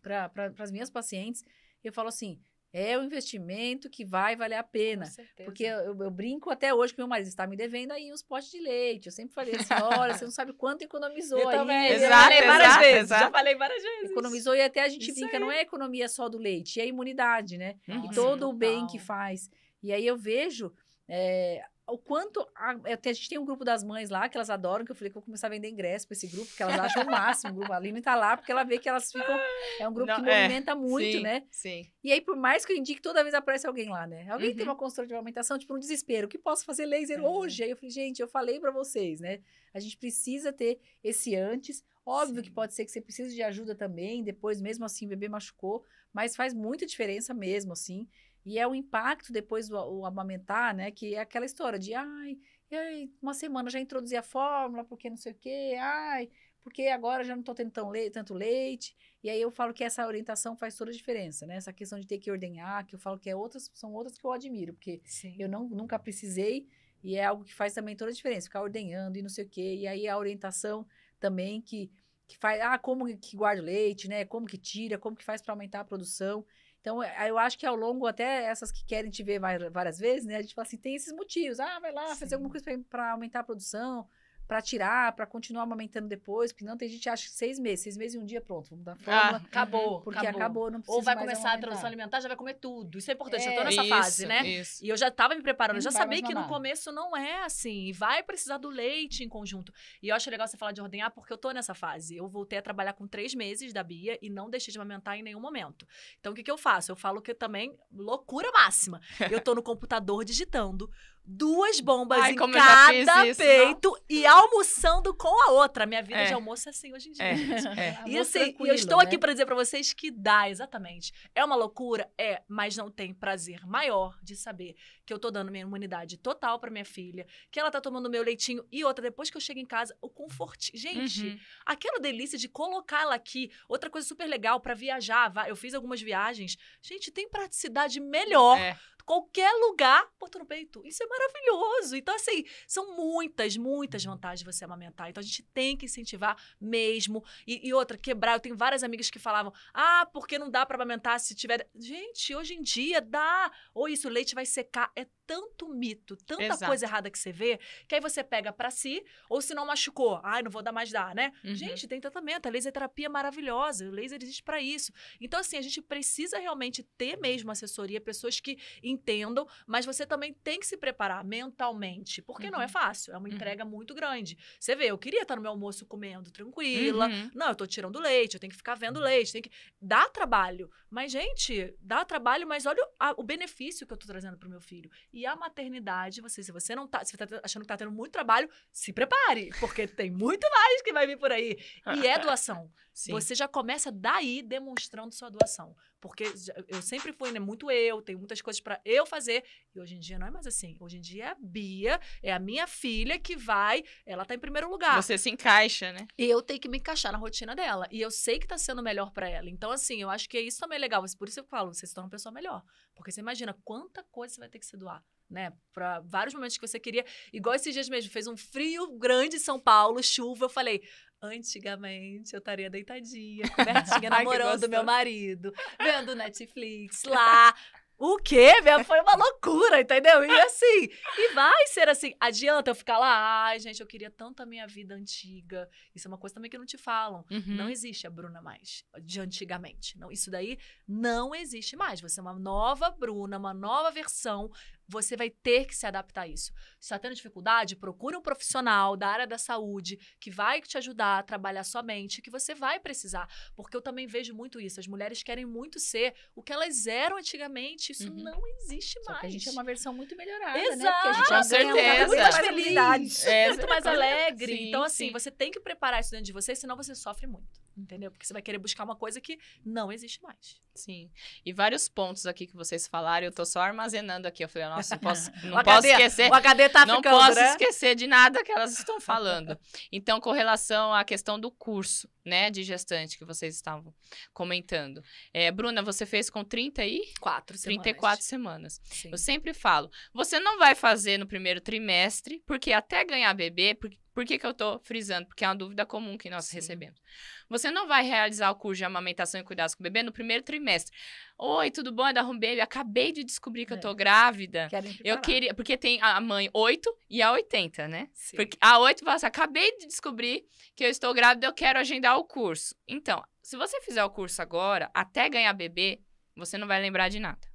para pra as minhas pacientes, eu falo assim, é um investimento que vai valer a pena. Porque eu, eu, brinco até hoje que meu marido está me devendo aí uns potes de leite. Eu sempre falei assim: olha, você não sabe quanto economizou eu aí. Também. Exato, já falei várias exato, vezes. Exato. Já falei várias vezes. Economizou e até a gente Isso brinca, aí. não é economia só do leite, é imunidade, né? Nossa, e uhum. todo o bem que faz. E aí eu vejo. É, o quanto. A, é a gente tem um grupo das mães lá que elas adoram, que eu falei que eu vou começar a vender ingresso para esse grupo, que elas acham o máximo. O grupo Aline tá lá porque ela vê que elas ficam. É um grupo Não, que é, movimenta muito, sim, né? Sim. E aí, por mais que eu indique, toda vez aparece alguém lá, né? Alguém uhum. tem uma consultora de amamentação, tipo, um desespero. O que posso fazer laser uhum. hoje? Aí eu falei, gente, eu falei para vocês, né? A gente precisa ter esse antes. Óbvio Sim. que pode ser que você precise de ajuda também, depois, mesmo assim, o bebê machucou, mas faz muita diferença mesmo, assim. E é o impacto depois do o amamentar, né? Que é aquela história de, ai, ai, uma semana já introduzi a fórmula, porque não sei o quê, ai, porque agora já não estou tendo tão tanto leite. E aí eu falo que essa orientação faz toda a diferença, né? Essa questão de ter que ordenhar, que eu falo que é outras, são outras que eu admiro, porque Sim. eu não, nunca precisei e é algo que faz também toda a diferença, ficar ordenhando e não sei o quê. E aí a orientação também que, que faz, ah, como que guarda o leite, né? Como que tira, como que faz para aumentar a produção. Então, eh, eu acho que ao longo, até essas que querem te ver várias vezes, né? A gente fala assim, tem esses motivos. Ah, vai lá Sim. fazer alguma coisa para aumentar a produção, para tirar, para continuar amamentando depois, porque não tem gente que acha que seis meses, seis meses e um dia pronto, vamos dar ah, fórmula. Ah, acabou. Uhum, porque acabou, acabou não precisa Ou vai começar a transição alimentar, já vai comer tudo. Isso é importante, é, eu tô nessa isso, fase, né? Isso. E eu já tava me preparando, eu já sabia que no começo não é assim, e vai precisar do leite em conjunto. E eu acho legal você falar de ordenhar, porque eu tô nessa fase. Eu voltei a trabalhar com três meses da Bia e não deixei de amamentar em nenhum momento. Então, o que, que eu faço? Eu falo que também, loucura máxima. Eu tô no computador digitando duas bombas Ai, em cada isso, peito não. e almoçando com a outra. Minha vida é. de almoço é assim hoje em dia. É. É. E assim, eu estou né? aqui para dizer para vocês que dá, exatamente. É uma loucura? É, mas não tem prazer maior de saber que eu tô dando minha imunidade total para minha filha, que ela tá tomando meu leitinho e outra, depois que eu chego em casa, o conforto. Gente, uhum. aquela delícia de colocar ela aqui, outra coisa super legal para viajar, eu fiz algumas viagens. Gente, tem praticidade melhor é qualquer lugar, botou no peito. Isso é maravilhoso. Então, assim, são muitas, muitas vantagens de você amamentar. Então, a gente tem que incentivar mesmo. E, e outra, quebrar. Eu tenho várias amigas que falavam, ah, porque não dá para amamentar se tiver... Gente, hoje em dia dá. Ou isso, o leite vai secar. É tanto mito, tanta Exato. coisa errada que você vê, que aí você pega para si, ou se não machucou, ai, não vou dar mais dar, né? Uhum. Gente, tem tratamento, a laser terapia é maravilhosa, o laser existe para isso. Então, assim, a gente precisa realmente ter mesmo assessoria, pessoas que entendam, mas você também tem que se preparar mentalmente, porque uhum. não é uhum. fácil, é uma uhum. entrega uhum. muito grande. Você vê, eu queria estar no meu almoço comendo tranquila, uhum. não, eu tô tirando leite, eu tenho que ficar vendo leite, tem que. Dá trabalho. Mas, gente, dá trabalho, mas olha o, a, o benefício que eu tô trazendo pro meu filho. E e a maternidade, você, se você não tá, se você tá achando que tá tendo muito trabalho, se prepare, porque tem muito mais que vai vir por aí. E é *laughs* doação. Sim. Você já começa daí demonstrando sua doação. Porque eu sempre fui né, muito eu, tenho muitas coisas para eu fazer. E hoje em dia não é mais assim. Hoje em dia é a Bia, é a minha filha que vai, ela tá em primeiro lugar. Você se encaixa, né? E eu tenho que me encaixar na rotina dela. E eu sei que tá sendo melhor para ela. Então, assim, eu acho que isso também é legal. Por isso eu falo, você se torna uma pessoa melhor. Porque você imagina quanta coisa você vai ter que se doar né? Para vários momentos que você queria. Igual esses dias mesmo, fez um frio grande em São Paulo, chuva. Eu falei, Antigamente eu estaria deitadinha, *laughs* cobertinha, namorando meu marido, vendo Netflix *laughs* lá. O quê? Minha, foi uma loucura, entendeu? E assim, e vai ser assim. Adianta eu ficar lá, ai, gente, eu queria tanto a minha vida antiga. Isso é uma coisa também que não te falam. Uhum. Não existe a Bruna mais, de antigamente. Não, isso daí não existe mais. Você é uma nova Bruna, uma nova versão você vai ter que se adaptar a isso. Se está tendo dificuldade, procura um profissional da área da saúde que vai te ajudar a trabalhar sua mente, que você vai precisar. Porque eu também vejo muito isso. As mulheres querem muito ser o que elas eram antigamente. Isso uhum. não existe Só mais. a gente é uma versão muito melhorada, Exato. né? Porque a gente Com certeza. muito mais feliz, é. muito mais *laughs* alegre. Sim, então, assim, sim. você tem que preparar isso dentro de você, senão você sofre muito. Entendeu? Porque você vai querer buscar uma coisa que não existe mais. Sim. E vários pontos aqui que vocês falaram, eu tô só armazenando aqui. Eu falei, nossa, não posso, *laughs* não posso HD, esquecer. O HD tá não ficando, posso né? esquecer de nada que elas estão falando. *laughs* Então, com relação à questão do curso, né, de gestante que vocês estavam comentando. É, Bruna, você fez com 30 e... Quatro 34 semanas. semanas. Sim. Eu sempre falo, você não vai fazer no primeiro trimestre, porque até ganhar bebê, porque por que, que eu estou frisando? Porque é uma dúvida comum que nós Sim. recebemos. Você não vai realizar o curso de amamentação e cuidados com o bebê no primeiro trimestre. Oi, tudo bom? É da Home Baby. Acabei de descobrir que é. eu estou grávida. Eu queria. Porque tem a mãe 8 e a 80, né? Sim. Porque a 8 fala assim: acabei de descobrir que eu estou grávida, eu quero agendar o curso. Então, se você fizer o curso agora, até ganhar bebê, você não vai lembrar de nada.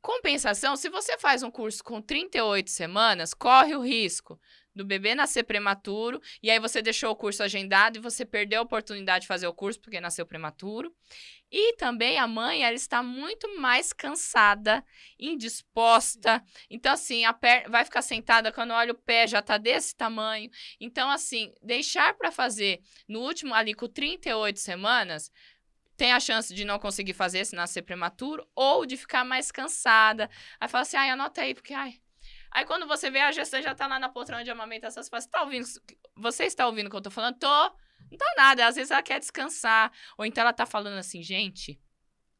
Compensação, se você faz um curso com 38 semanas, corre o risco do bebê nascer prematuro, e aí você deixou o curso agendado e você perdeu a oportunidade de fazer o curso porque nasceu prematuro. E também a mãe, ela está muito mais cansada, indisposta. Então, assim, a per... vai ficar sentada quando olha o pé, já está desse tamanho. Então, assim, deixar para fazer no último, ali com 38 semanas, tem a chance de não conseguir fazer se nascer prematuro, ou de ficar mais cansada. Aí fala assim, ai, anota aí, porque, ai, Aí quando você vê, a gestante já tá lá na poltrona de amamentação, você fala, você tá ouvindo, você está ouvindo o que eu tô falando? Tô. Não tá nada, às vezes ela quer descansar. Ou então ela tá falando assim, gente,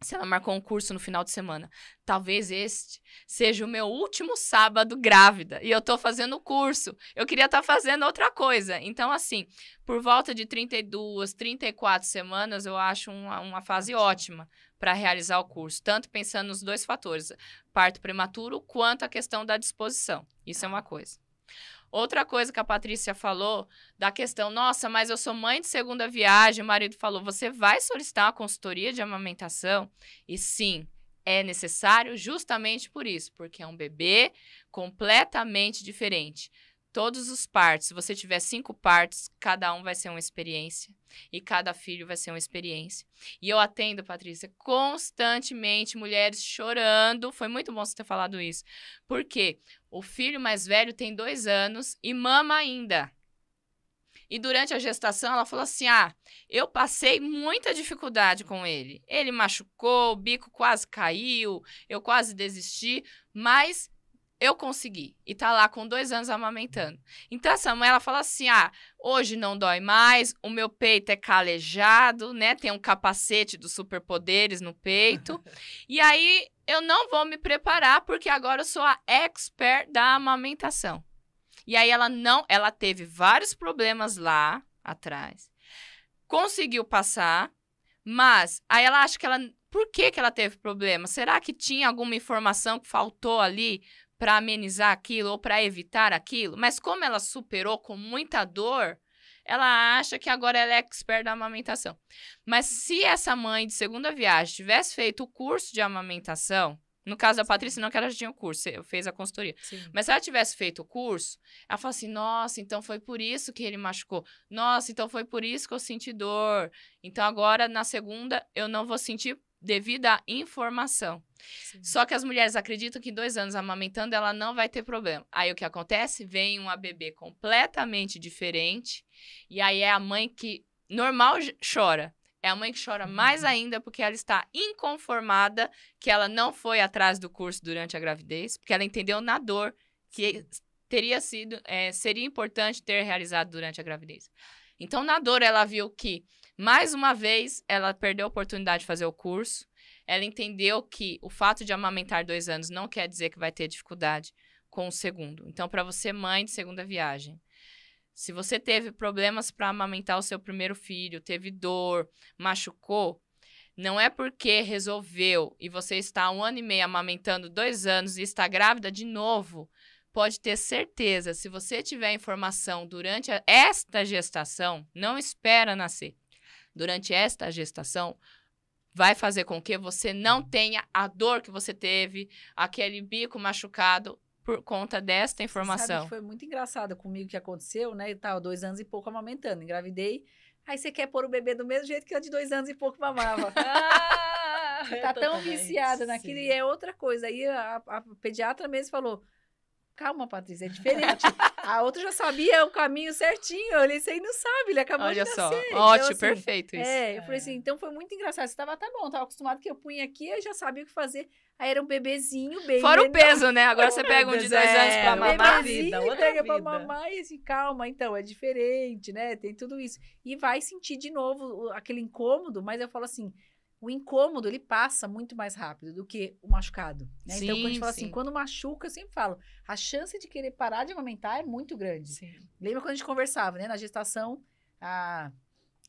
se ela marcou um curso no final de semana, talvez este seja o meu último sábado grávida e eu tô fazendo o curso. Eu queria estar tá fazendo outra coisa. Então, assim, por volta de 32, 34 semanas, eu acho uma, uma fase ótima para realizar o curso, tanto pensando nos dois fatores, parto prematuro quanto a questão da disposição. Isso é uma coisa. Outra coisa que a Patrícia falou da questão, nossa, mas eu sou mãe de segunda viagem, o marido falou, você vai solicitar uma consultoria de amamentação? E sim, é necessário justamente por isso, porque é um bebê completamente diferente todos os partos. Se você tiver cinco partos, cada um vai ser uma experiência. E cada filho vai ser uma experiência. E eu atendo, Patrícia, constantemente mulheres chorando. Foi muito bom você ter falado isso. Porque o filho mais velho tem dois anos e mama ainda. E durante a gestação, ela falou assim: Ah, eu passei muita dificuldade com ele. Ele machucou, o bico quase caiu, eu quase desisti, mas eu consegui. E tá lá com dois anos amamentando. Então, essa mãe, ela fala assim: ah, hoje não dói mais, o meu peito é calejado, né? Tem um capacete dos superpoderes no peito. *laughs* e aí, eu não vou me preparar, porque agora eu sou a expert da amamentação. E aí, ela não. Ela teve vários problemas lá atrás. Conseguiu passar, mas aí ela acha que ela por que, que, ela teve problema? Será que tinha alguma informação que faltou ali para amenizar aquilo ou para evitar aquilo, mas como ela superou com muita dor, ela acha que agora ela é expert na amamentação. Mas se essa mãe de segunda viagem tivesse feito o curso de amamentação, no caso da Patrícia, não que ela já tinha o curso, fez a consultoria. Sim. Mas se ela tivesse feito o curso, ela fala assim: nossa, então foi por isso que ele machucou. Nossa, então foi por isso que eu senti dor. Então agora, na segunda, eu não vou sentir devida informação. Sim. Só que as mulheres acreditam que dois anos amamentando ela não vai ter problema. Aí o que acontece? Vem uma bebê completamente diferente e aí é a mãe que normal chora. É a mãe que chora mais uhum. ainda porque ela está inconformada que ela não foi atrás do curso durante a gravidez, porque ela entendeu na dor que teria sido, é, seria importante ter realizado durante a gravidez. Então, na dor, ela viu que mais uma vez, ela perdeu a oportunidade de fazer o curso. Ela entendeu que o fato de amamentar dois anos não quer dizer que vai ter dificuldade com o segundo. Então, para você, mãe de segunda viagem, se você teve problemas para amamentar o seu primeiro filho, teve dor, machucou, não é porque resolveu e você está um ano e meio amamentando dois anos e está grávida de novo. Pode ter certeza, se você tiver informação durante esta gestação, não espera nascer durante esta gestação vai fazer com que você não tenha a dor que você teve, aquele bico machucado por conta desta informação. foi muito engraçado comigo que aconteceu, né? Eu tava dois anos e pouco amamentando, engravidei. Aí você quer pôr o bebê do mesmo jeito que eu de dois anos e pouco mamava. *laughs* ah, tá tão viciada naquilo e é outra coisa. Aí a, a pediatra mesmo falou: Calma, Patrícia, é diferente. a outra já sabia o caminho certinho. Eu olhei, você não sabe, ele acabou Olha de nascer. Olha só, então, ótimo, assim, perfeito isso. É, eu falei é. assim, então foi muito engraçado. Você tava tá bom, tava acostumado que eu punha aqui, eu já sabia o que fazer. Aí era um bebezinho bem. Fora menor. o peso, né? Agora você pega um de dois é, anos pra mamar. Um vida, outra pega vida. pra mamar e assim, calma, então, é diferente, né? Tem tudo isso. E vai sentir de novo aquele incômodo, mas eu falo assim, o incômodo ele passa muito mais rápido do que o machucado. Né? Sim, então, quando a gente fala assim, sim. assim, quando machuca, eu sempre falo, a chance de querer parar de amamentar é muito grande. Sim. Lembra quando a gente conversava, né? Na gestação, a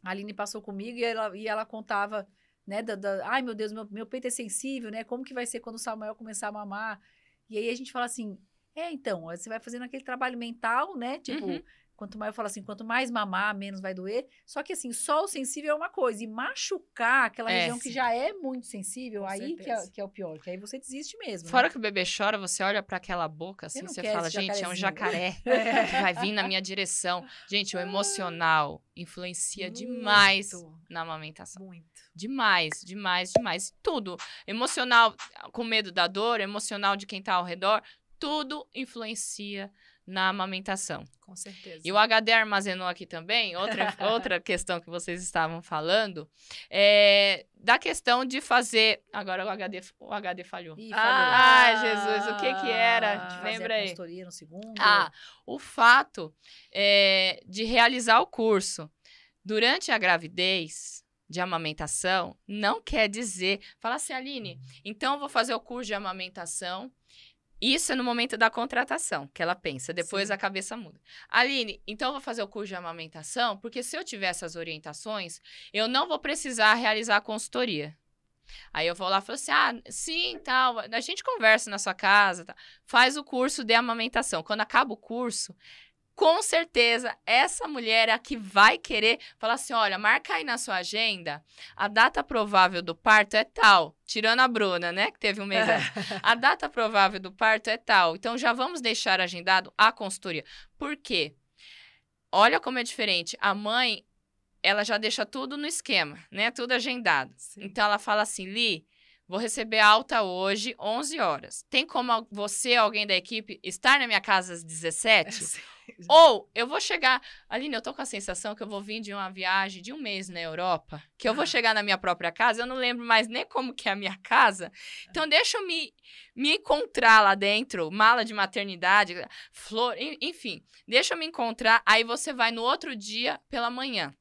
Aline passou comigo e ela, e ela contava, né? Da, da, Ai, meu Deus, meu, meu peito é sensível, né? Como que vai ser quando o Samuel começar a mamar? E aí a gente fala assim, é, então, você vai fazendo aquele trabalho mental, né? Tipo, uhum. Quanto mais eu falo assim, quanto mais mamar, menos vai doer. Só que assim, só o sensível é uma coisa. E machucar aquela é, região sim. que já é muito sensível, Com aí que é, que é, o pior, que aí você desiste mesmo. Fora né? que o bebê chora, você olha para aquela boca assim, você fala, gente, é um jacaré. *laughs* que vai vir na minha direção. Gente, o ah. emocional influencia muito. demais na amamentação. Muito. Demais, demais, demais. Tudo. Emocional com medo da dor, emocional de quem tá ao redor, tudo influencia na amamentação. Com certeza. E o HD armazenou aqui também, outra, *laughs* outra questão que vocês estavam falando, é da questão de fazer... Agora o HD, o HD falhou. Ih, ah, falhou. Ah, Jesus, o que que era? Ah, lembra aí? consultoria no segundo. Ah, o fato é, de realizar o curso durante a gravidez de amamentação não quer dizer... Fala assim, Aline, então eu vou fazer o curso de amamentação isso é no momento da contratação que ela pensa, depois Sim. a cabeça muda. Aline, então eu vou fazer o curso de amamentação, porque se eu tiver essas orientações, eu não vou precisar realizar a consultoria. Aí eu vou lá e falo assim: ah, sim, tal. A gente conversa na sua casa, tá? faz o curso de amamentação. Quando acaba o curso, com certeza essa mulher é a que vai querer falar assim: olha, marca aí na sua agenda, a data provável do parto é tal. Tirando a Bruna, né, que teve um mês. *laughs* a data provável do parto é tal. Então já vamos deixar agendado a consultoria. Por quê? Olha como é diferente. A mãe, ela já deixa tudo no esquema, né? Tudo agendado. Sim. Então ela fala assim: Li, Vou receber alta hoje, 11 horas. Tem como você, alguém da equipe, estar na minha casa às 17? É, *laughs* Ou eu vou chegar. Aline, eu tô com a sensação que eu vou vir de uma viagem de um mês na Europa, que eu vou ah. chegar na minha própria casa, eu não lembro mais nem como que é a minha casa. É. Então, deixa eu me, me encontrar lá dentro, mala de maternidade, flor, enfim, deixa eu me encontrar. Aí você vai no outro dia pela manhã.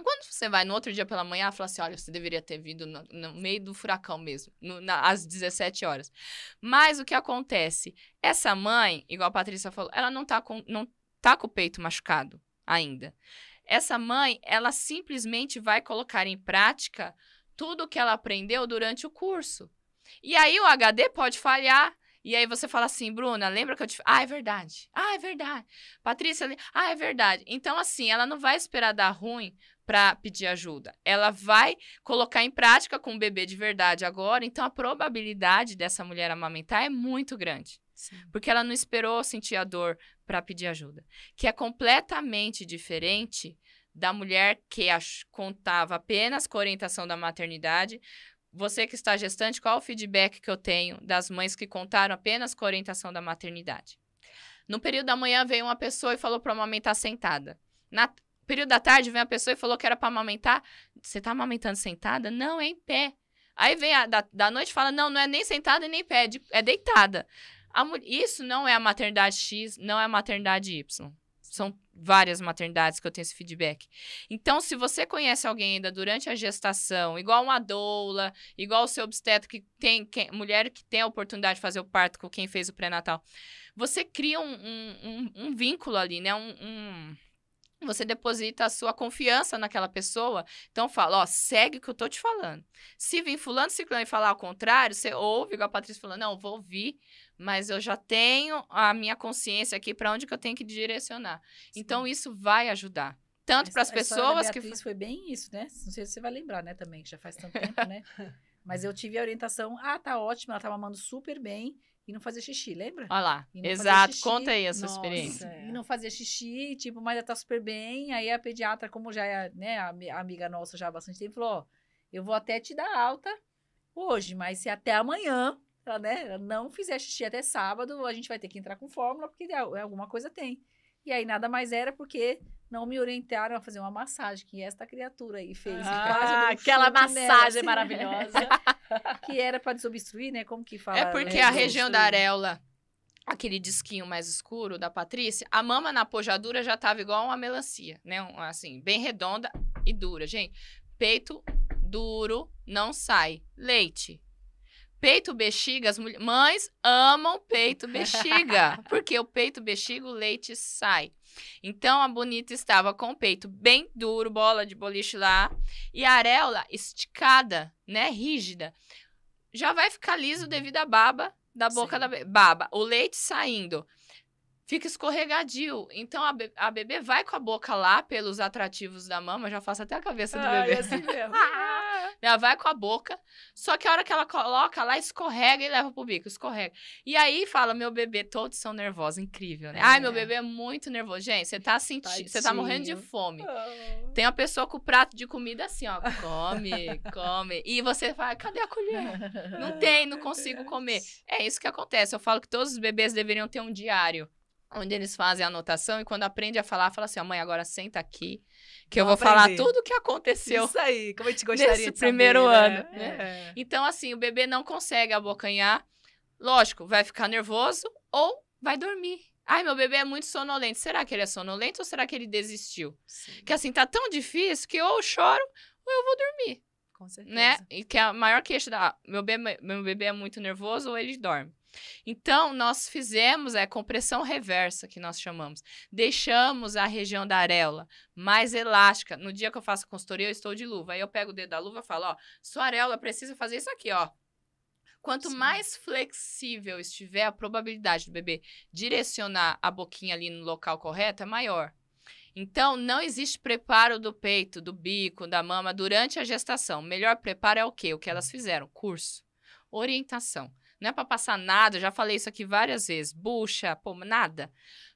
Quando você vai no outro dia pela manhã, ela fala assim: olha, você deveria ter vindo no, no meio do furacão mesmo, no, na, às 17 horas. Mas o que acontece? Essa mãe, igual a Patrícia falou, ela não tá com. Não, tá com o peito machucado ainda. Essa mãe, ela simplesmente vai colocar em prática tudo o que ela aprendeu durante o curso. E aí o HD pode falhar. E aí você fala assim, Bruna, lembra que eu te. Ah, é verdade. Ah, é verdade. Patrícia, ah, é verdade. Então, assim, ela não vai esperar dar ruim para pedir ajuda. Ela vai colocar em prática com o bebê de verdade agora. Então, a probabilidade dessa mulher amamentar é muito grande. Porque ela não esperou sentir a dor para pedir ajuda. Que é completamente diferente da mulher que contava apenas com a orientação da maternidade. Você que está gestante, qual o feedback que eu tenho das mães que contaram apenas com a orientação da maternidade? No período da manhã veio uma pessoa e falou para amamentar sentada. Na período da tarde veio uma pessoa e falou que era para amamentar. Você está amamentando sentada? Não, é em pé. Aí vem a da, da noite e fala: não, não é nem sentada e nem pé, é, é deitada. A, isso não é a maternidade X, não é a maternidade Y. São várias maternidades que eu tenho esse feedback. Então, se você conhece alguém ainda durante a gestação, igual uma doula, igual o seu obstetra que tem, que, mulher que tem a oportunidade de fazer o parto com quem fez o pré-natal, você cria um, um, um, um, vínculo ali, né? um você deposita a sua confiança naquela pessoa. Então, fala, ó, segue o que eu tô te falando. Se vir fulano, ciclano e falar ao contrário, você ouve, igual a Patrícia falando, não, vou ouvir, mas eu já tenho a minha consciência aqui para onde que eu tenho que direcionar. Sim. Então isso vai ajudar. Tanto para as pessoas que foi bem isso, né? Não sei se você vai lembrar, né, também, que já faz tanto tempo, né? *laughs* Mas eu tive a orientação, ah, tá ótimo, ela tá mamando super bem e não fazia xixi, lembra? Olha lá, exato, conta aí a sua nossa, experiência. É. E não fazia xixi, tipo, mas ela tá super bem, aí a pediatra, como já é, né, a, a amiga nossa já há bastante tempo, falou, ó, eu vou até te dar alta hoje, mas se até amanhã ela, né, não fizer xixi até sábado, a gente vai ter que entrar com fórmula, porque é, é alguma coisa tem. E aí nada mais era porque não me orientaram a fazer uma massagem que esta criatura aí fez. Ah, aquela massagem nela, assim. maravilhosa. *laughs* que era para desobstruir, né? Como que fala? É porque a região da areola, aquele disquinho mais escuro da Patrícia, a mama na pojadura já tava igual uma melancia, né? assim, bem redonda e dura, gente. Peito duro, não sai. Leite, Peito bexiga, as mães amam peito bexiga, *laughs* porque o peito bexiga, o leite sai. Então a bonita estava com o peito bem duro, bola de boliche lá, e a areola esticada, né, rígida. Já vai ficar liso uhum. devido à baba da boca Sim. da be... baba, o leite saindo. Fica escorregadio. Então a, be... a bebê vai com a boca lá pelos atrativos da mama, já faço até a cabeça do Ai, bebê. É assim mesmo. *laughs* Ela vai é com a boca, só que a hora que ela coloca lá, escorrega e leva pro bico, escorrega. E aí fala, meu bebê, todos são nervosos, incrível, né? É. Ai, meu é. bebê é muito nervoso. Gente, você tá sentindo, você tá morrendo de fome. Oh. Tem uma pessoa com o prato de comida assim, ó, come, *laughs* come. E você fala, cadê a colher? Não *laughs* tem, não consigo comer. É isso que acontece. Eu falo que todos os bebês deveriam ter um diário onde eles fazem a anotação e quando aprende a falar, fala assim: ó, mãe, agora senta aqui, que eu vou, falar tudo o que aconteceu. Isso aí, como eu te *laughs* gostaria nesse de primeiro saber, né? ano. Né? É. Então, assim, o bebê não consegue abocanhar. Lógico, vai ficar nervoso ou vai dormir. Ai, meu bebê é muito sonolento. Será que ele é sonolento ou será que ele desistiu? Sim. Que assim, tá tão difícil que ou eu choro ou eu vou dormir. Com né? certeza. Né? E que é a maior queixa da. Meu bebê, meu bebê é muito nervoso ou ele dorme. Então, nós fizemos a é, compressão reversa, que nós chamamos. Deixamos a região da areola mais elástica. No dia que eu faço consultoria, eu estou de luva. Aí eu pego o dedo da luva e falo, ó, sua areola precisa fazer isso aqui, ó. Quanto Sim. mais flexível estiver, a probabilidade do bebê direcionar a boquinha ali no local correto é maior. Então, não existe preparo do peito, do bico, da mama durante a gestação. O melhor preparo é o quê? O que elas fizeram? Curso, orientação. Não é para passar nada, já falei isso aqui várias vezes. Bucha, pô, nada.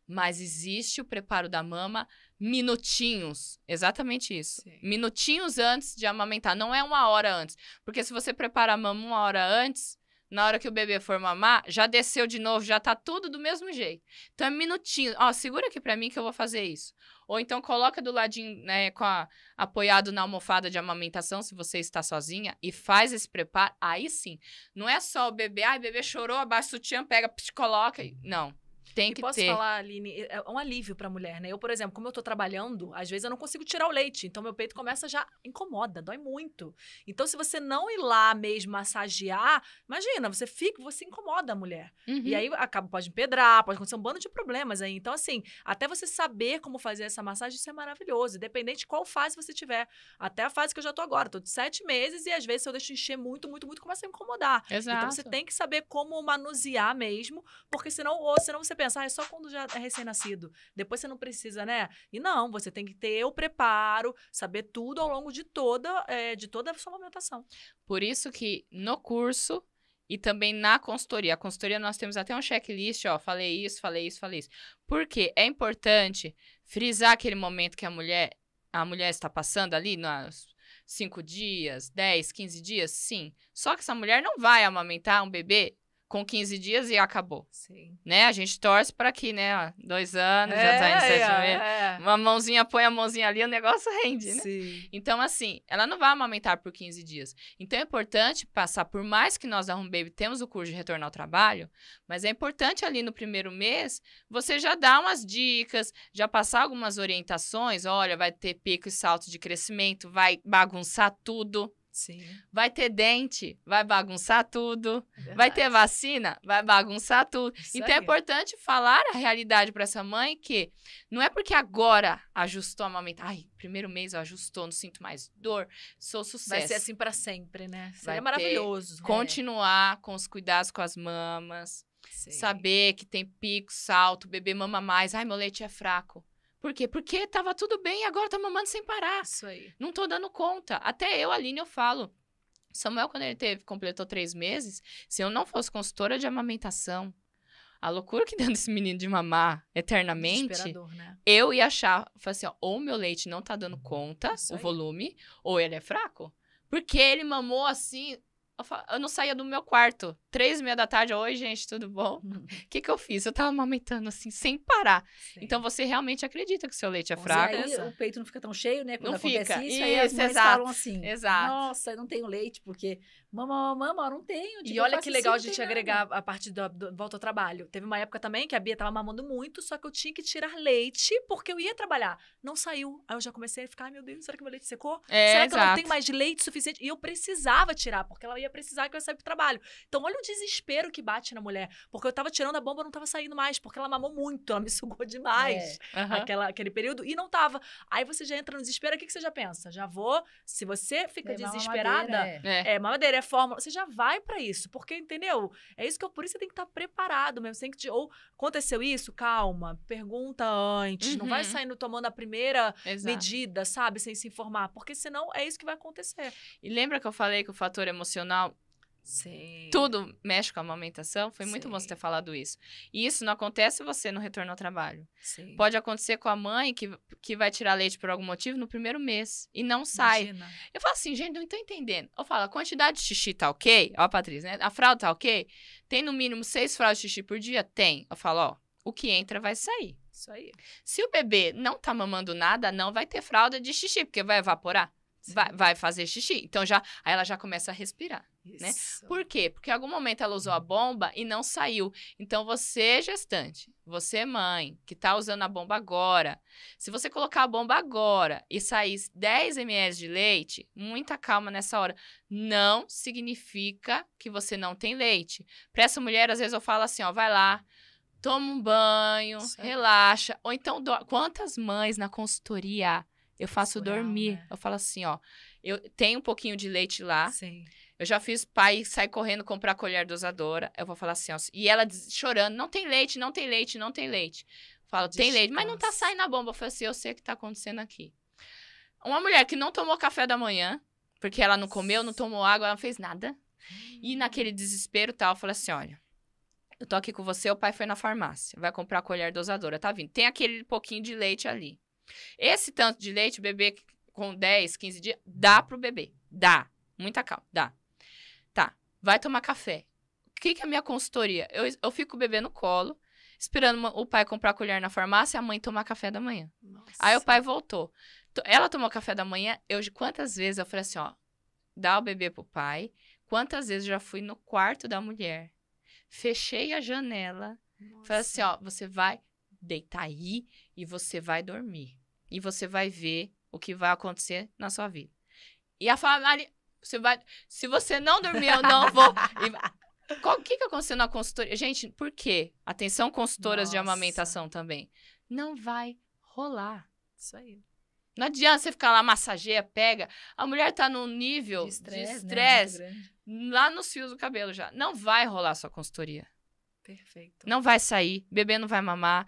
Mas existe o preparo da mama minutinhos. Exatamente isso. Sim. Minutinhos antes de amamentar. Não é uma hora antes. Porque se você prepara a mama uma hora antes, na hora que o bebê for mamar, já desceu de novo, já tá tudo do mesmo jeito. Então é minutinho. Ó, segura aqui para mim que eu vou fazer isso. Ou então coloca do ladinho, né, com a, apoiado na almofada de amamentação, se você está sozinha, e faz esse preparo. Aí sim, não é só o bebê, ai, ah, bebê chorou, abaixa o sutiã, pega, coloca. Não. Tem e que posso ter. falar, Aline, é um alívio para a mulher, né? Eu, por exemplo, como eu estou trabalhando, às vezes eu não consigo tirar o leite, então meu peito começa já incomoda, dói muito. Então se você não ir lá mesmo massagear, imagina, você fica, você incomoda a mulher. Uhum. E aí acaba pode empedrar, pode acontecer um bando de problemas aí. Então assim, até você saber como fazer essa massagem, isso é maravilhoso, independente de qual fase você tiver. Até a fase que eu já estou agora, Tô de sete meses e às vezes se eu deixo encher muito, muito, muito, começa a me incomodar. Exato. Então você tem que saber como manusear mesmo, porque senão ou senão você pensar, é só quando já é recém-nascido. Depois você não precisa, né? E não, você tem que ter o preparo, saber tudo ao longo de toda, é, de toda a sua amamentação. Por isso que no curso e também na consultoria. A consultoria nós temos até um checklist, ó, falei isso, falei isso, falei isso. Porque é importante frisar aquele momento que a mulher a mulher está passando ali nas cinco dias, 10, 15 dias, sim. Só que essa mulher não vai amamentar um bebê com 15 dias e acabou. Sim. Né? A gente torce para que, né? Dois anos, é, já tá em é, sete é, é. Uma mãozinha põe a mãozinha ali, o negócio rende, né? Sim. Então, assim, ela não vai amamentar por 15 dias. Então, é importante passar, por mais que nós da Home Baby temos o curso de retorno ao trabalho, mas é importante ali no primeiro mês, você já dar umas dicas, já passar algumas orientações. Olha, vai ter pico e salto de crescimento, vai bagunçar tudo Sim. Vai ter dente, vai bagunçar tudo. Verdade. É vai ter vacina, vai bagunçar tudo. Isso então aí. é importante falar a realidade para essa mãe que não é porque agora ajustou a mamãe Ai, primeiro mês eu ajustou, não sinto mais dor, sou sucesso. Vai ser assim para sempre, né? Seria vai maravilhoso. Ter, né? Continuar com os cuidados com as mamas. Sim. Saber que tem pico, salto, bebê mama mais. Ai, meu leite é fraco por quê? Porque tava tudo bem e agora tá mamando sem parar. Isso aí. Não tô dando conta. Até eu, Aline, eu falo. Samuel, quando ele teve, completou três meses, se eu não fosse consultora de amamentação, a loucura que *laughs* deu nesse menino de mamar eternamente, né? eu ia achar, assim, ó, ou meu leite não tá dando conta, Isso o aí. volume, ou ele é fraco. Porque ele mamou assim, eu não saía do meu quarto três e meia da tarde, oi gente, tudo bom? Uhum. O que que eu fiz? Eu tava amamentando assim, sem parar. Sim. Então você realmente acredita que o seu leite é fraco. Aí, o peito não fica tão cheio, né? Quando não acontece fica. isso, isso aí as exato. falam assim, exato. nossa, eu não tenho leite, porque mamãe, mamãe, não tenho. Digo, tipo, e olha que legal a gente agregar a parte da volta ao trabalho. Teve uma época também que a Bia tava mamando muito, só que eu tinha que tirar leite, porque eu ia trabalhar. Não saiu. Aí eu já comecei a ficar, ai meu Deus, será que meu leite secou? É, será exato. que eu não tenho mais leite suficiente? E eu precisava tirar, porque ela ia precisar que eu ia sair pro trabalho. Então olha desespero que bate na mulher. Porque eu tava tirando a bomba, não tava saindo mais, porque ela mamou muito, ela me *laughs* sugou demais é. uhum. aquela, aquele período e não tava. Aí você já entra no desespero, o que, que você já pensa? Já vou. Se você fica desesperada, mamadeira, é. é mamadeira, é fórmula. Você já vai para isso, porque, entendeu? É isso que eu, por isso você tem que estar tá preparado mesmo. Você tem que. Ou aconteceu isso, calma, pergunta antes. Uhum. Não vai uhum. saindo tomando a primeira Exato. medida, sabe? Sem se informar. Porque senão é isso que vai acontecer. E lembra que eu falei que o fator emocional Sim. Tudo mexe com a amamentação. Foi Sim. muito bom você ter falado isso. E isso não acontece você no retorno ao trabalho. Sim. Pode acontecer com a mãe que, que vai tirar leite por algum motivo no primeiro mês e não sai. Imagina. Eu falo assim, gente, não estou entendendo. Eu falo, a quantidade de xixi tá ok? Ó, a Patrícia, né? A fralda tá ok? Tem no mínimo seis fraldas de xixi por dia? Tem. Eu falo, ó, o que entra vai sair. Isso aí. Se o bebê não tá mamando nada, não vai ter fralda de xixi, porque vai evaporar. Vai, vai, fazer xixi. Então já, aí ela já começa a respirar. Né? Por quê? Porque em algum momento ela usou a uhum. bomba e não saiu. Então, você, é gestante, você, é mãe, que está usando a bomba agora, se você colocar a bomba agora e sair 10 ml de leite, muita calma nessa hora. Não significa que você não tem leite. Para essa mulher, às vezes eu falo assim: ó, vai lá, toma um banho, certo. É relaxa. Ou então, do... quantas mães na consultoria eu faço dormir? Né? Eu falo assim: ó, eu tenho um pouquinho de leite lá. Sim eu já fiz pai sai correndo comprar colher dosadora. Eu vou falar assim, ó, e ela chorando, não tem leite, não tem leite, não tem leite. Fala, tem leite, mas não tá saindo a bomba. Eu falei assim, eu sei o que tá acontecendo aqui. Uma mulher que não tomou café da manhã, porque ela não comeu, não tomou água, ela não fez nada. E naquele desespero tal, eu falei assim, olha, eu tô aqui com você, o pai foi na farmácia, vai comprar a colher dosadora, tá vindo. Tem aquele pouquinho de leite ali. Esse tanto de leite, o bebê com 10, 15 dias, dá pro bebê. Dá. Muita calma, dá vai tomar café. O que, que é a minha consultoria? Eu, eu fico bebendo colo, esperando uma, o pai comprar colher na farmácia e a mãe tomar café da manhã. Nossa. Aí o pai voltou. Ela tomou café da manhã, eu quantas vezes eu falei assim, ó, dá o bebê pro pai. Quantas vezes eu já fui no quarto da mulher, fechei a janela, Nossa. falei assim, ó, você vai deitar aí e você vai dormir. E você vai ver o que vai acontecer na sua vida. E a família, você vai. Se você não dormir, eu não vou. E... Qual que, que aconteceu na consultoria? Gente, por quê? Atenção, consultoras Nossa. de amamentação também. Não vai rolar. Isso aí. Não adianta você ficar lá, massageia, pega. A mulher tá num nível de estresse né? lá nos fios do cabelo já. Não vai rolar sua consultoria. Perfeito. Não vai sair, bebê não vai mamar,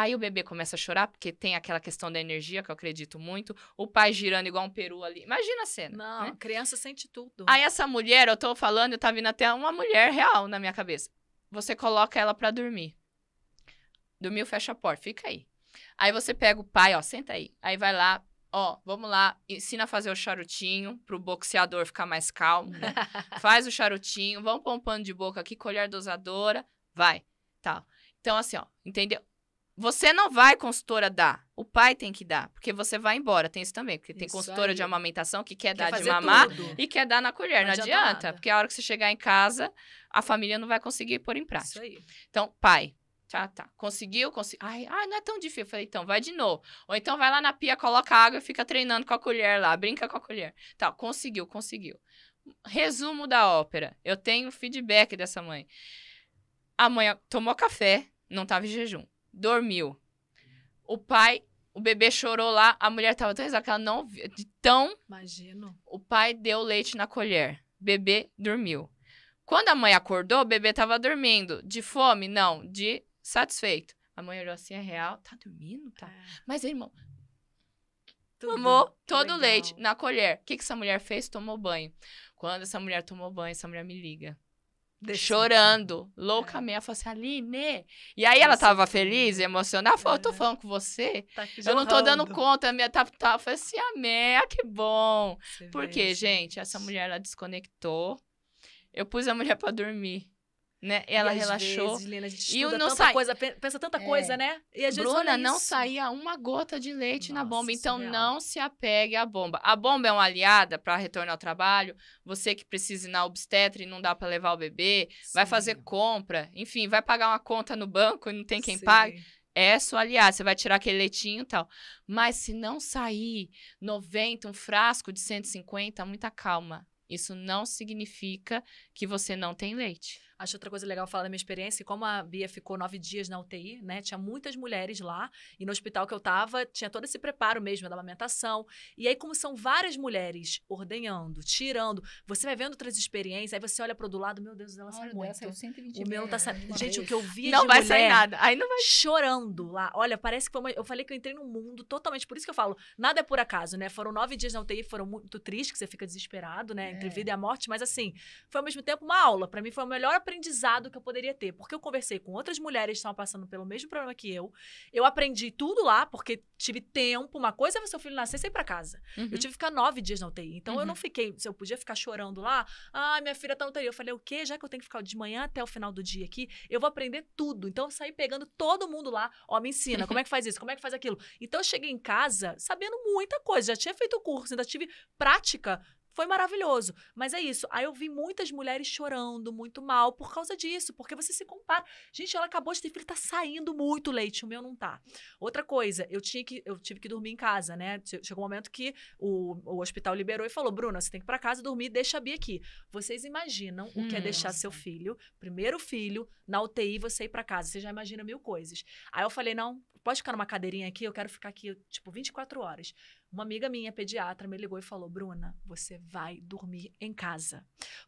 Aí o bebê começa a chorar, porque tem aquela questão da energia, que eu acredito muito. O pai girando igual um peru ali. Imagina a cena. Não, né? criança sente tudo. Aí essa mulher, eu tô falando, eu tá vindo até uma mulher real na minha cabeça. Você coloca ela para dormir. Dormiu, fecha a porta, fica aí. Aí você pega o pai, ó, senta aí. Aí vai lá, ó, vamos lá, ensina a fazer o charutinho pro boxeador ficar mais calmo. Né? *laughs* Faz o charutinho, vamos pôr um pano de boca aqui, colher dosadora, vai. Tá. Então, assim, ó, entendeu? Você não vai consultora dar. O pai tem que dar, porque você vai embora. Tem isso também, porque tem consultora aí. de amamentação que quer, quer dar de mamar tudo. e quer dar na colher. Não, não adianta, nada. porque a hora que você chegar em casa, a família não vai conseguir pôr em prática. Isso aí. Então, pai, Tá, tá. Conseguiu? Consegui... Ai, ai, não é tão difícil. Eu falei, então, vai de novo. Ou então vai lá na pia, coloca água e fica treinando com a colher lá, brinca com a colher. Tá, conseguiu, conseguiu. Resumo da ópera. Eu tenho feedback dessa mãe. A mãe tomou café, não estava em jejum dormiu. O pai, o bebê chorou lá, a mulher tava tão exausta que ela não viu. então Imagino. O pai deu leite na colher. Bebê dormiu. Quando a mãe acordou, o bebê tava dormindo. De fome? Não, de satisfeito. A mãe olhou assim, é real. Tá dormindo? Tá. É. Mas, irmão, tudo. Tomou todo o leite na colher. O que, que essa mulher fez? Tomou banho. Quando essa mulher tomou banho, essa mulher me liga. Desse chorando, louca é. mesmo. Falou assim, Aline. E aí ela tava feliz, emocionada. Ela falou, eu tô é. falando com você. Tá eu não tô dando conta. Minha tá, tá. Eu falei assim, amém, ah, que bom. Você Porque, gente, essa mulher, ela desconectou. Eu pus a mulher para dormir né? Ela e relaxou. Vezes, Lina, a gente e não tanta coisa, pensa tanta é. coisa, né? E a Bruna, não isso. saía uma gota de leite Nossa, na bomba, então não se apegue à bomba. A bomba é uma aliada para retorno ao trabalho, você que precisa ir na obstetra e não dá para levar o bebê, Sim. vai fazer compra, enfim, vai pagar uma conta no banco e não tem quem Sim. pague. É sua aliada, você vai tirar aquele leitinho e tal. Mas se não sair 90, um frasco de 150, muita calma. Isso não significa que você não tem leite. Acho outra coisa legal falar da minha experiência, como a Bia ficou nove dias na UTI, né? Tinha muitas mulheres lá, e no hospital que eu tava, tinha todo esse preparo mesmo da amamentação. E aí, como são várias mulheres ordenhando, tirando, você vai vendo outras experiências, aí você olha pro do lado, meu Deus, ela sai muito. Dessa, 120 o meu tá saindo. Gente, vez. o que eu vi Não de vai sair nada. Aí não vai. Chorando lá. Olha, parece que foi uma... Eu falei que eu entrei num mundo totalmente. Por isso que eu falo, nada é por acaso, né? Foram nove dias na UTI, foram muito tristes, que você fica desesperado, né? É. Entre vida e a morte, mas assim, foi ao mesmo tempo tempo uma aula. Para mim foi o melhor aprendizado que eu poderia ter, porque eu conversei com outras mulheres que estavam passando pelo mesmo problema que eu. Eu aprendi tudo lá, porque tive tempo. Uma coisa é seu filho nascer sem ir para casa. Uhum. Eu tive que ficar nove dias na UTI. Então uhum. eu não uhum. fiquei, se eu podia ficar chorando lá, ah, minha filha tá na UTI. Eu falei, o quê? Já que eu tenho que ficar de manhã até o final do dia aqui, eu vou aprender tudo. Então eu saí pegando todo mundo lá, ó, me ensina, como é que faz isso, como é que faz aquilo. Então eu cheguei em casa sabendo muita coisa, já tinha feito curso, ainda tive prática foi maravilhoso. Mas é isso. Aí eu vi muitas mulheres chorando muito mal por causa disso, porque você se compara. Gente, ela acabou de ter filho, tá saindo muito leite, o meu não tá. Outra coisa, eu tinha que eu tive que dormir em casa, né? Chegou um momento que o, o hospital liberou e falou: "Bruna, você tem que ir para casa dormir, deixa a Bia aqui". Vocês imaginam hum, o que é hum, deixar nossa. seu filho, primeiro filho, na UTI, você ir para casa, você já imagina mil coisas. Aí eu falei: "Não, pode ficar numa cadeirinha aqui, eu quero ficar aqui tipo 24 horas". Uma amiga minha, pediatra, me ligou e falou: Bruna, você vai dormir em casa,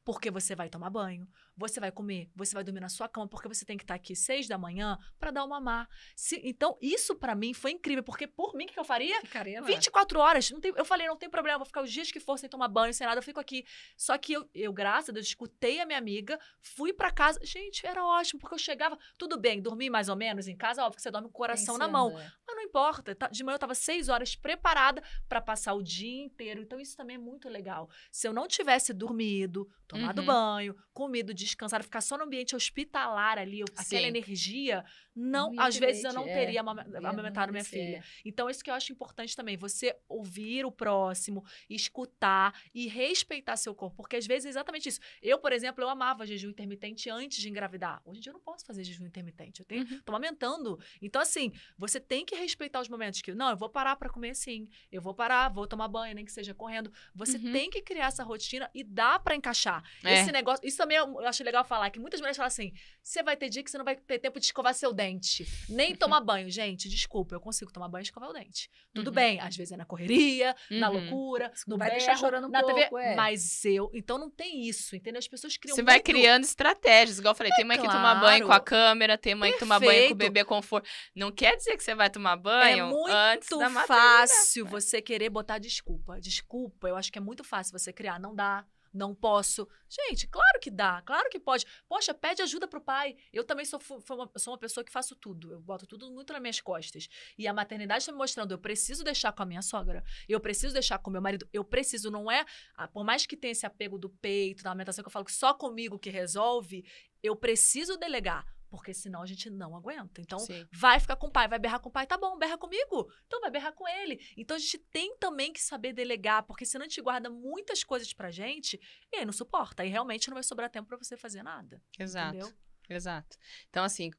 porque você vai tomar banho, você vai comer, você vai dormir na sua cama, porque você tem que estar aqui seis da manhã para dar o mamar. Se, então, isso para mim foi incrível, porque por mim, o que eu faria? Ficaria lá. 24 horas. Não tem, eu falei, não tem problema, vou ficar os dias que for sem tomar banho, sem nada, eu fico aqui. Só que eu, eu graças a Deus, escutei a minha amiga, fui para casa. Gente, era ótimo, porque eu chegava, tudo bem, dormi mais ou menos em casa, óbvio que você dorme com o coração Pensando, na mão. É. Mas não importa. Tá, de manhã eu tava seis horas preparada para passar o dia inteiro. Então, isso também é muito legal. Se eu não tivesse dormido, tomado uhum. banho, comido de descansar, ficar só no ambiente hospitalar ali, aquela Sim. energia não, às vezes eu não é, teria amamentado minha filha. É. Então, isso que eu acho importante também, você ouvir o próximo, escutar e respeitar seu corpo, porque às vezes é exatamente isso. Eu, por exemplo, eu amava jejum intermitente antes de engravidar. Hoje em dia eu não posso fazer jejum intermitente, eu tenho, uhum. tô amamentando. Então, assim, você tem que respeitar os momentos que, não, eu vou parar para comer sim, eu vou parar, vou tomar banho, nem que seja correndo. Você uhum. tem que criar essa rotina e dá para encaixar. É. Esse negócio, isso também é eu acho legal falar, que muitas mulheres falam assim, você vai ter dia que você não vai ter tempo de escovar seu dente. Nem tomar banho. Gente, desculpa, eu consigo tomar banho e escovar o dente. Tudo uhum. bem, às vezes é na correria, uhum. na loucura, no vai berro, deixar chorando um na pouco, TV. É. Mas eu. Então não tem isso, entendeu? As pessoas criam. Você muito... vai criando estratégias, igual eu falei, é tem mãe claro. que toma banho com a câmera, tem mãe Perfeito. que toma banho com o bebê conforto. Não quer dizer que você vai tomar é banho é muito antes da fácil você querer botar desculpa. Desculpa, eu acho que é muito fácil você criar, não dá não posso. Gente, claro que dá, claro que pode. Poxa, pede ajuda pro pai. Eu também sou, uma, sou uma pessoa que faço tudo, eu boto tudo muito nas minhas costas. E a maternidade está me mostrando, eu preciso deixar com a minha sogra, eu preciso deixar com meu marido, eu preciso, não é? Ah, por mais que tenha esse apego do peito, da alimentação, que eu falo que só comigo que resolve, eu preciso delegar porque senão a gente não aguenta. Então, Sim. vai ficar com o pai, vai berrar com o pai, tá bom, berra comigo. Então, vai berrar com ele. Então, a gente tem também que saber delegar, porque senão a gente guarda muitas coisas pra gente e aí não suporta. E realmente não vai sobrar tempo para você fazer nada. Exato. Entendeu? Exato. Então, assim,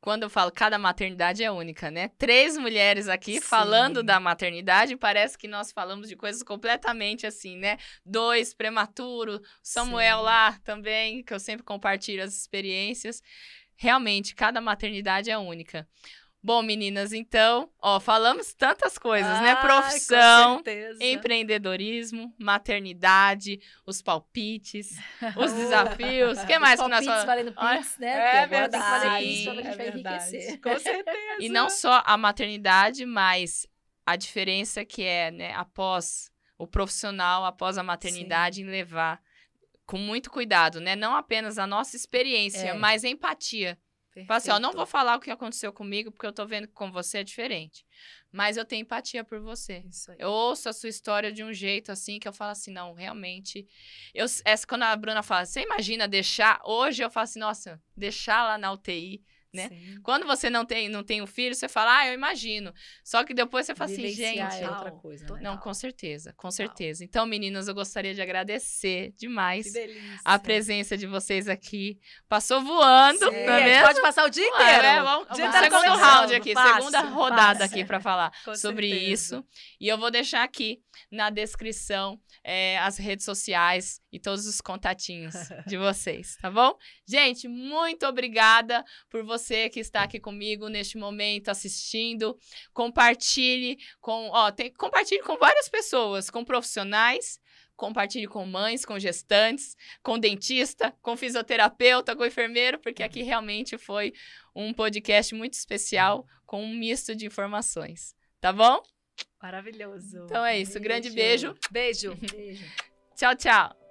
quando eu falo cada maternidade é única, né? Três mulheres aqui Sim. falando da maternidade, parece que nós falamos de coisas completamente assim, né? Dois, prematuro, Samuel Sim. lá também, que eu sempre compartilho as experiências realmente cada maternidade é única. Bom, meninas, então, ó, falamos tantas coisas, né? ah, né? Profissão, empreendedorismo, maternidade, os palpites, *laughs* os desafios. O que mais que nós falamos? valendo pix, né? É Porque verdade. Agora tem a gente é vai verdade. enriquecer. Com certeza. *laughs* E não só a maternidade, mas a diferença que é, né, após o profissional, após a maternidade, Sim. em levar com muito cuidado, né? Não apenas a nossa experiência, é. mas empatia. Fala assim, ó, não vou falar o que aconteceu comigo, porque eu tô vendo que com você é diferente. Mas eu tenho empatia por você. Eu ouço a sua história de um jeito assim que eu falo assim, não, realmente. Eu, essa, quando a Bruna fala, você imagina deixar? Hoje eu falo assim, nossa, deixar lá na UTI né? Sim. Quando você não tem, não tem um filho, você fala, ah, eu imagino. Só que depois você fala assim, Vivenciar assim, gente. É outra coisa, né? Não, com certeza, com certeza. Então, meninas, eu gostaria de agradecer demais a presença de vocês aqui. Passou voando, Sim. não é mesmo? Pode passar o dia é, inteiro. É, vamos, o segundo round aqui, passa, segunda rodada passa. aqui para falar com sobre certeza. isso. E eu vou deixar aqui na descrição é, as redes sociais e todos os contatinhos de vocês, tá bom? Gente, muito obrigada por você que está aqui comigo neste momento assistindo. Compartilhe com, ó, tem, compartilhe com várias pessoas, com profissionais, compartilhe com mães, com gestantes, com dentista, com fisioterapeuta, com enfermeiro, porque aqui realmente foi um podcast muito especial com um misto de informações, tá bom? Maravilhoso. Então é isso, beijo. grande beijo. Beijo. beijo. *laughs* Tchau, tchau.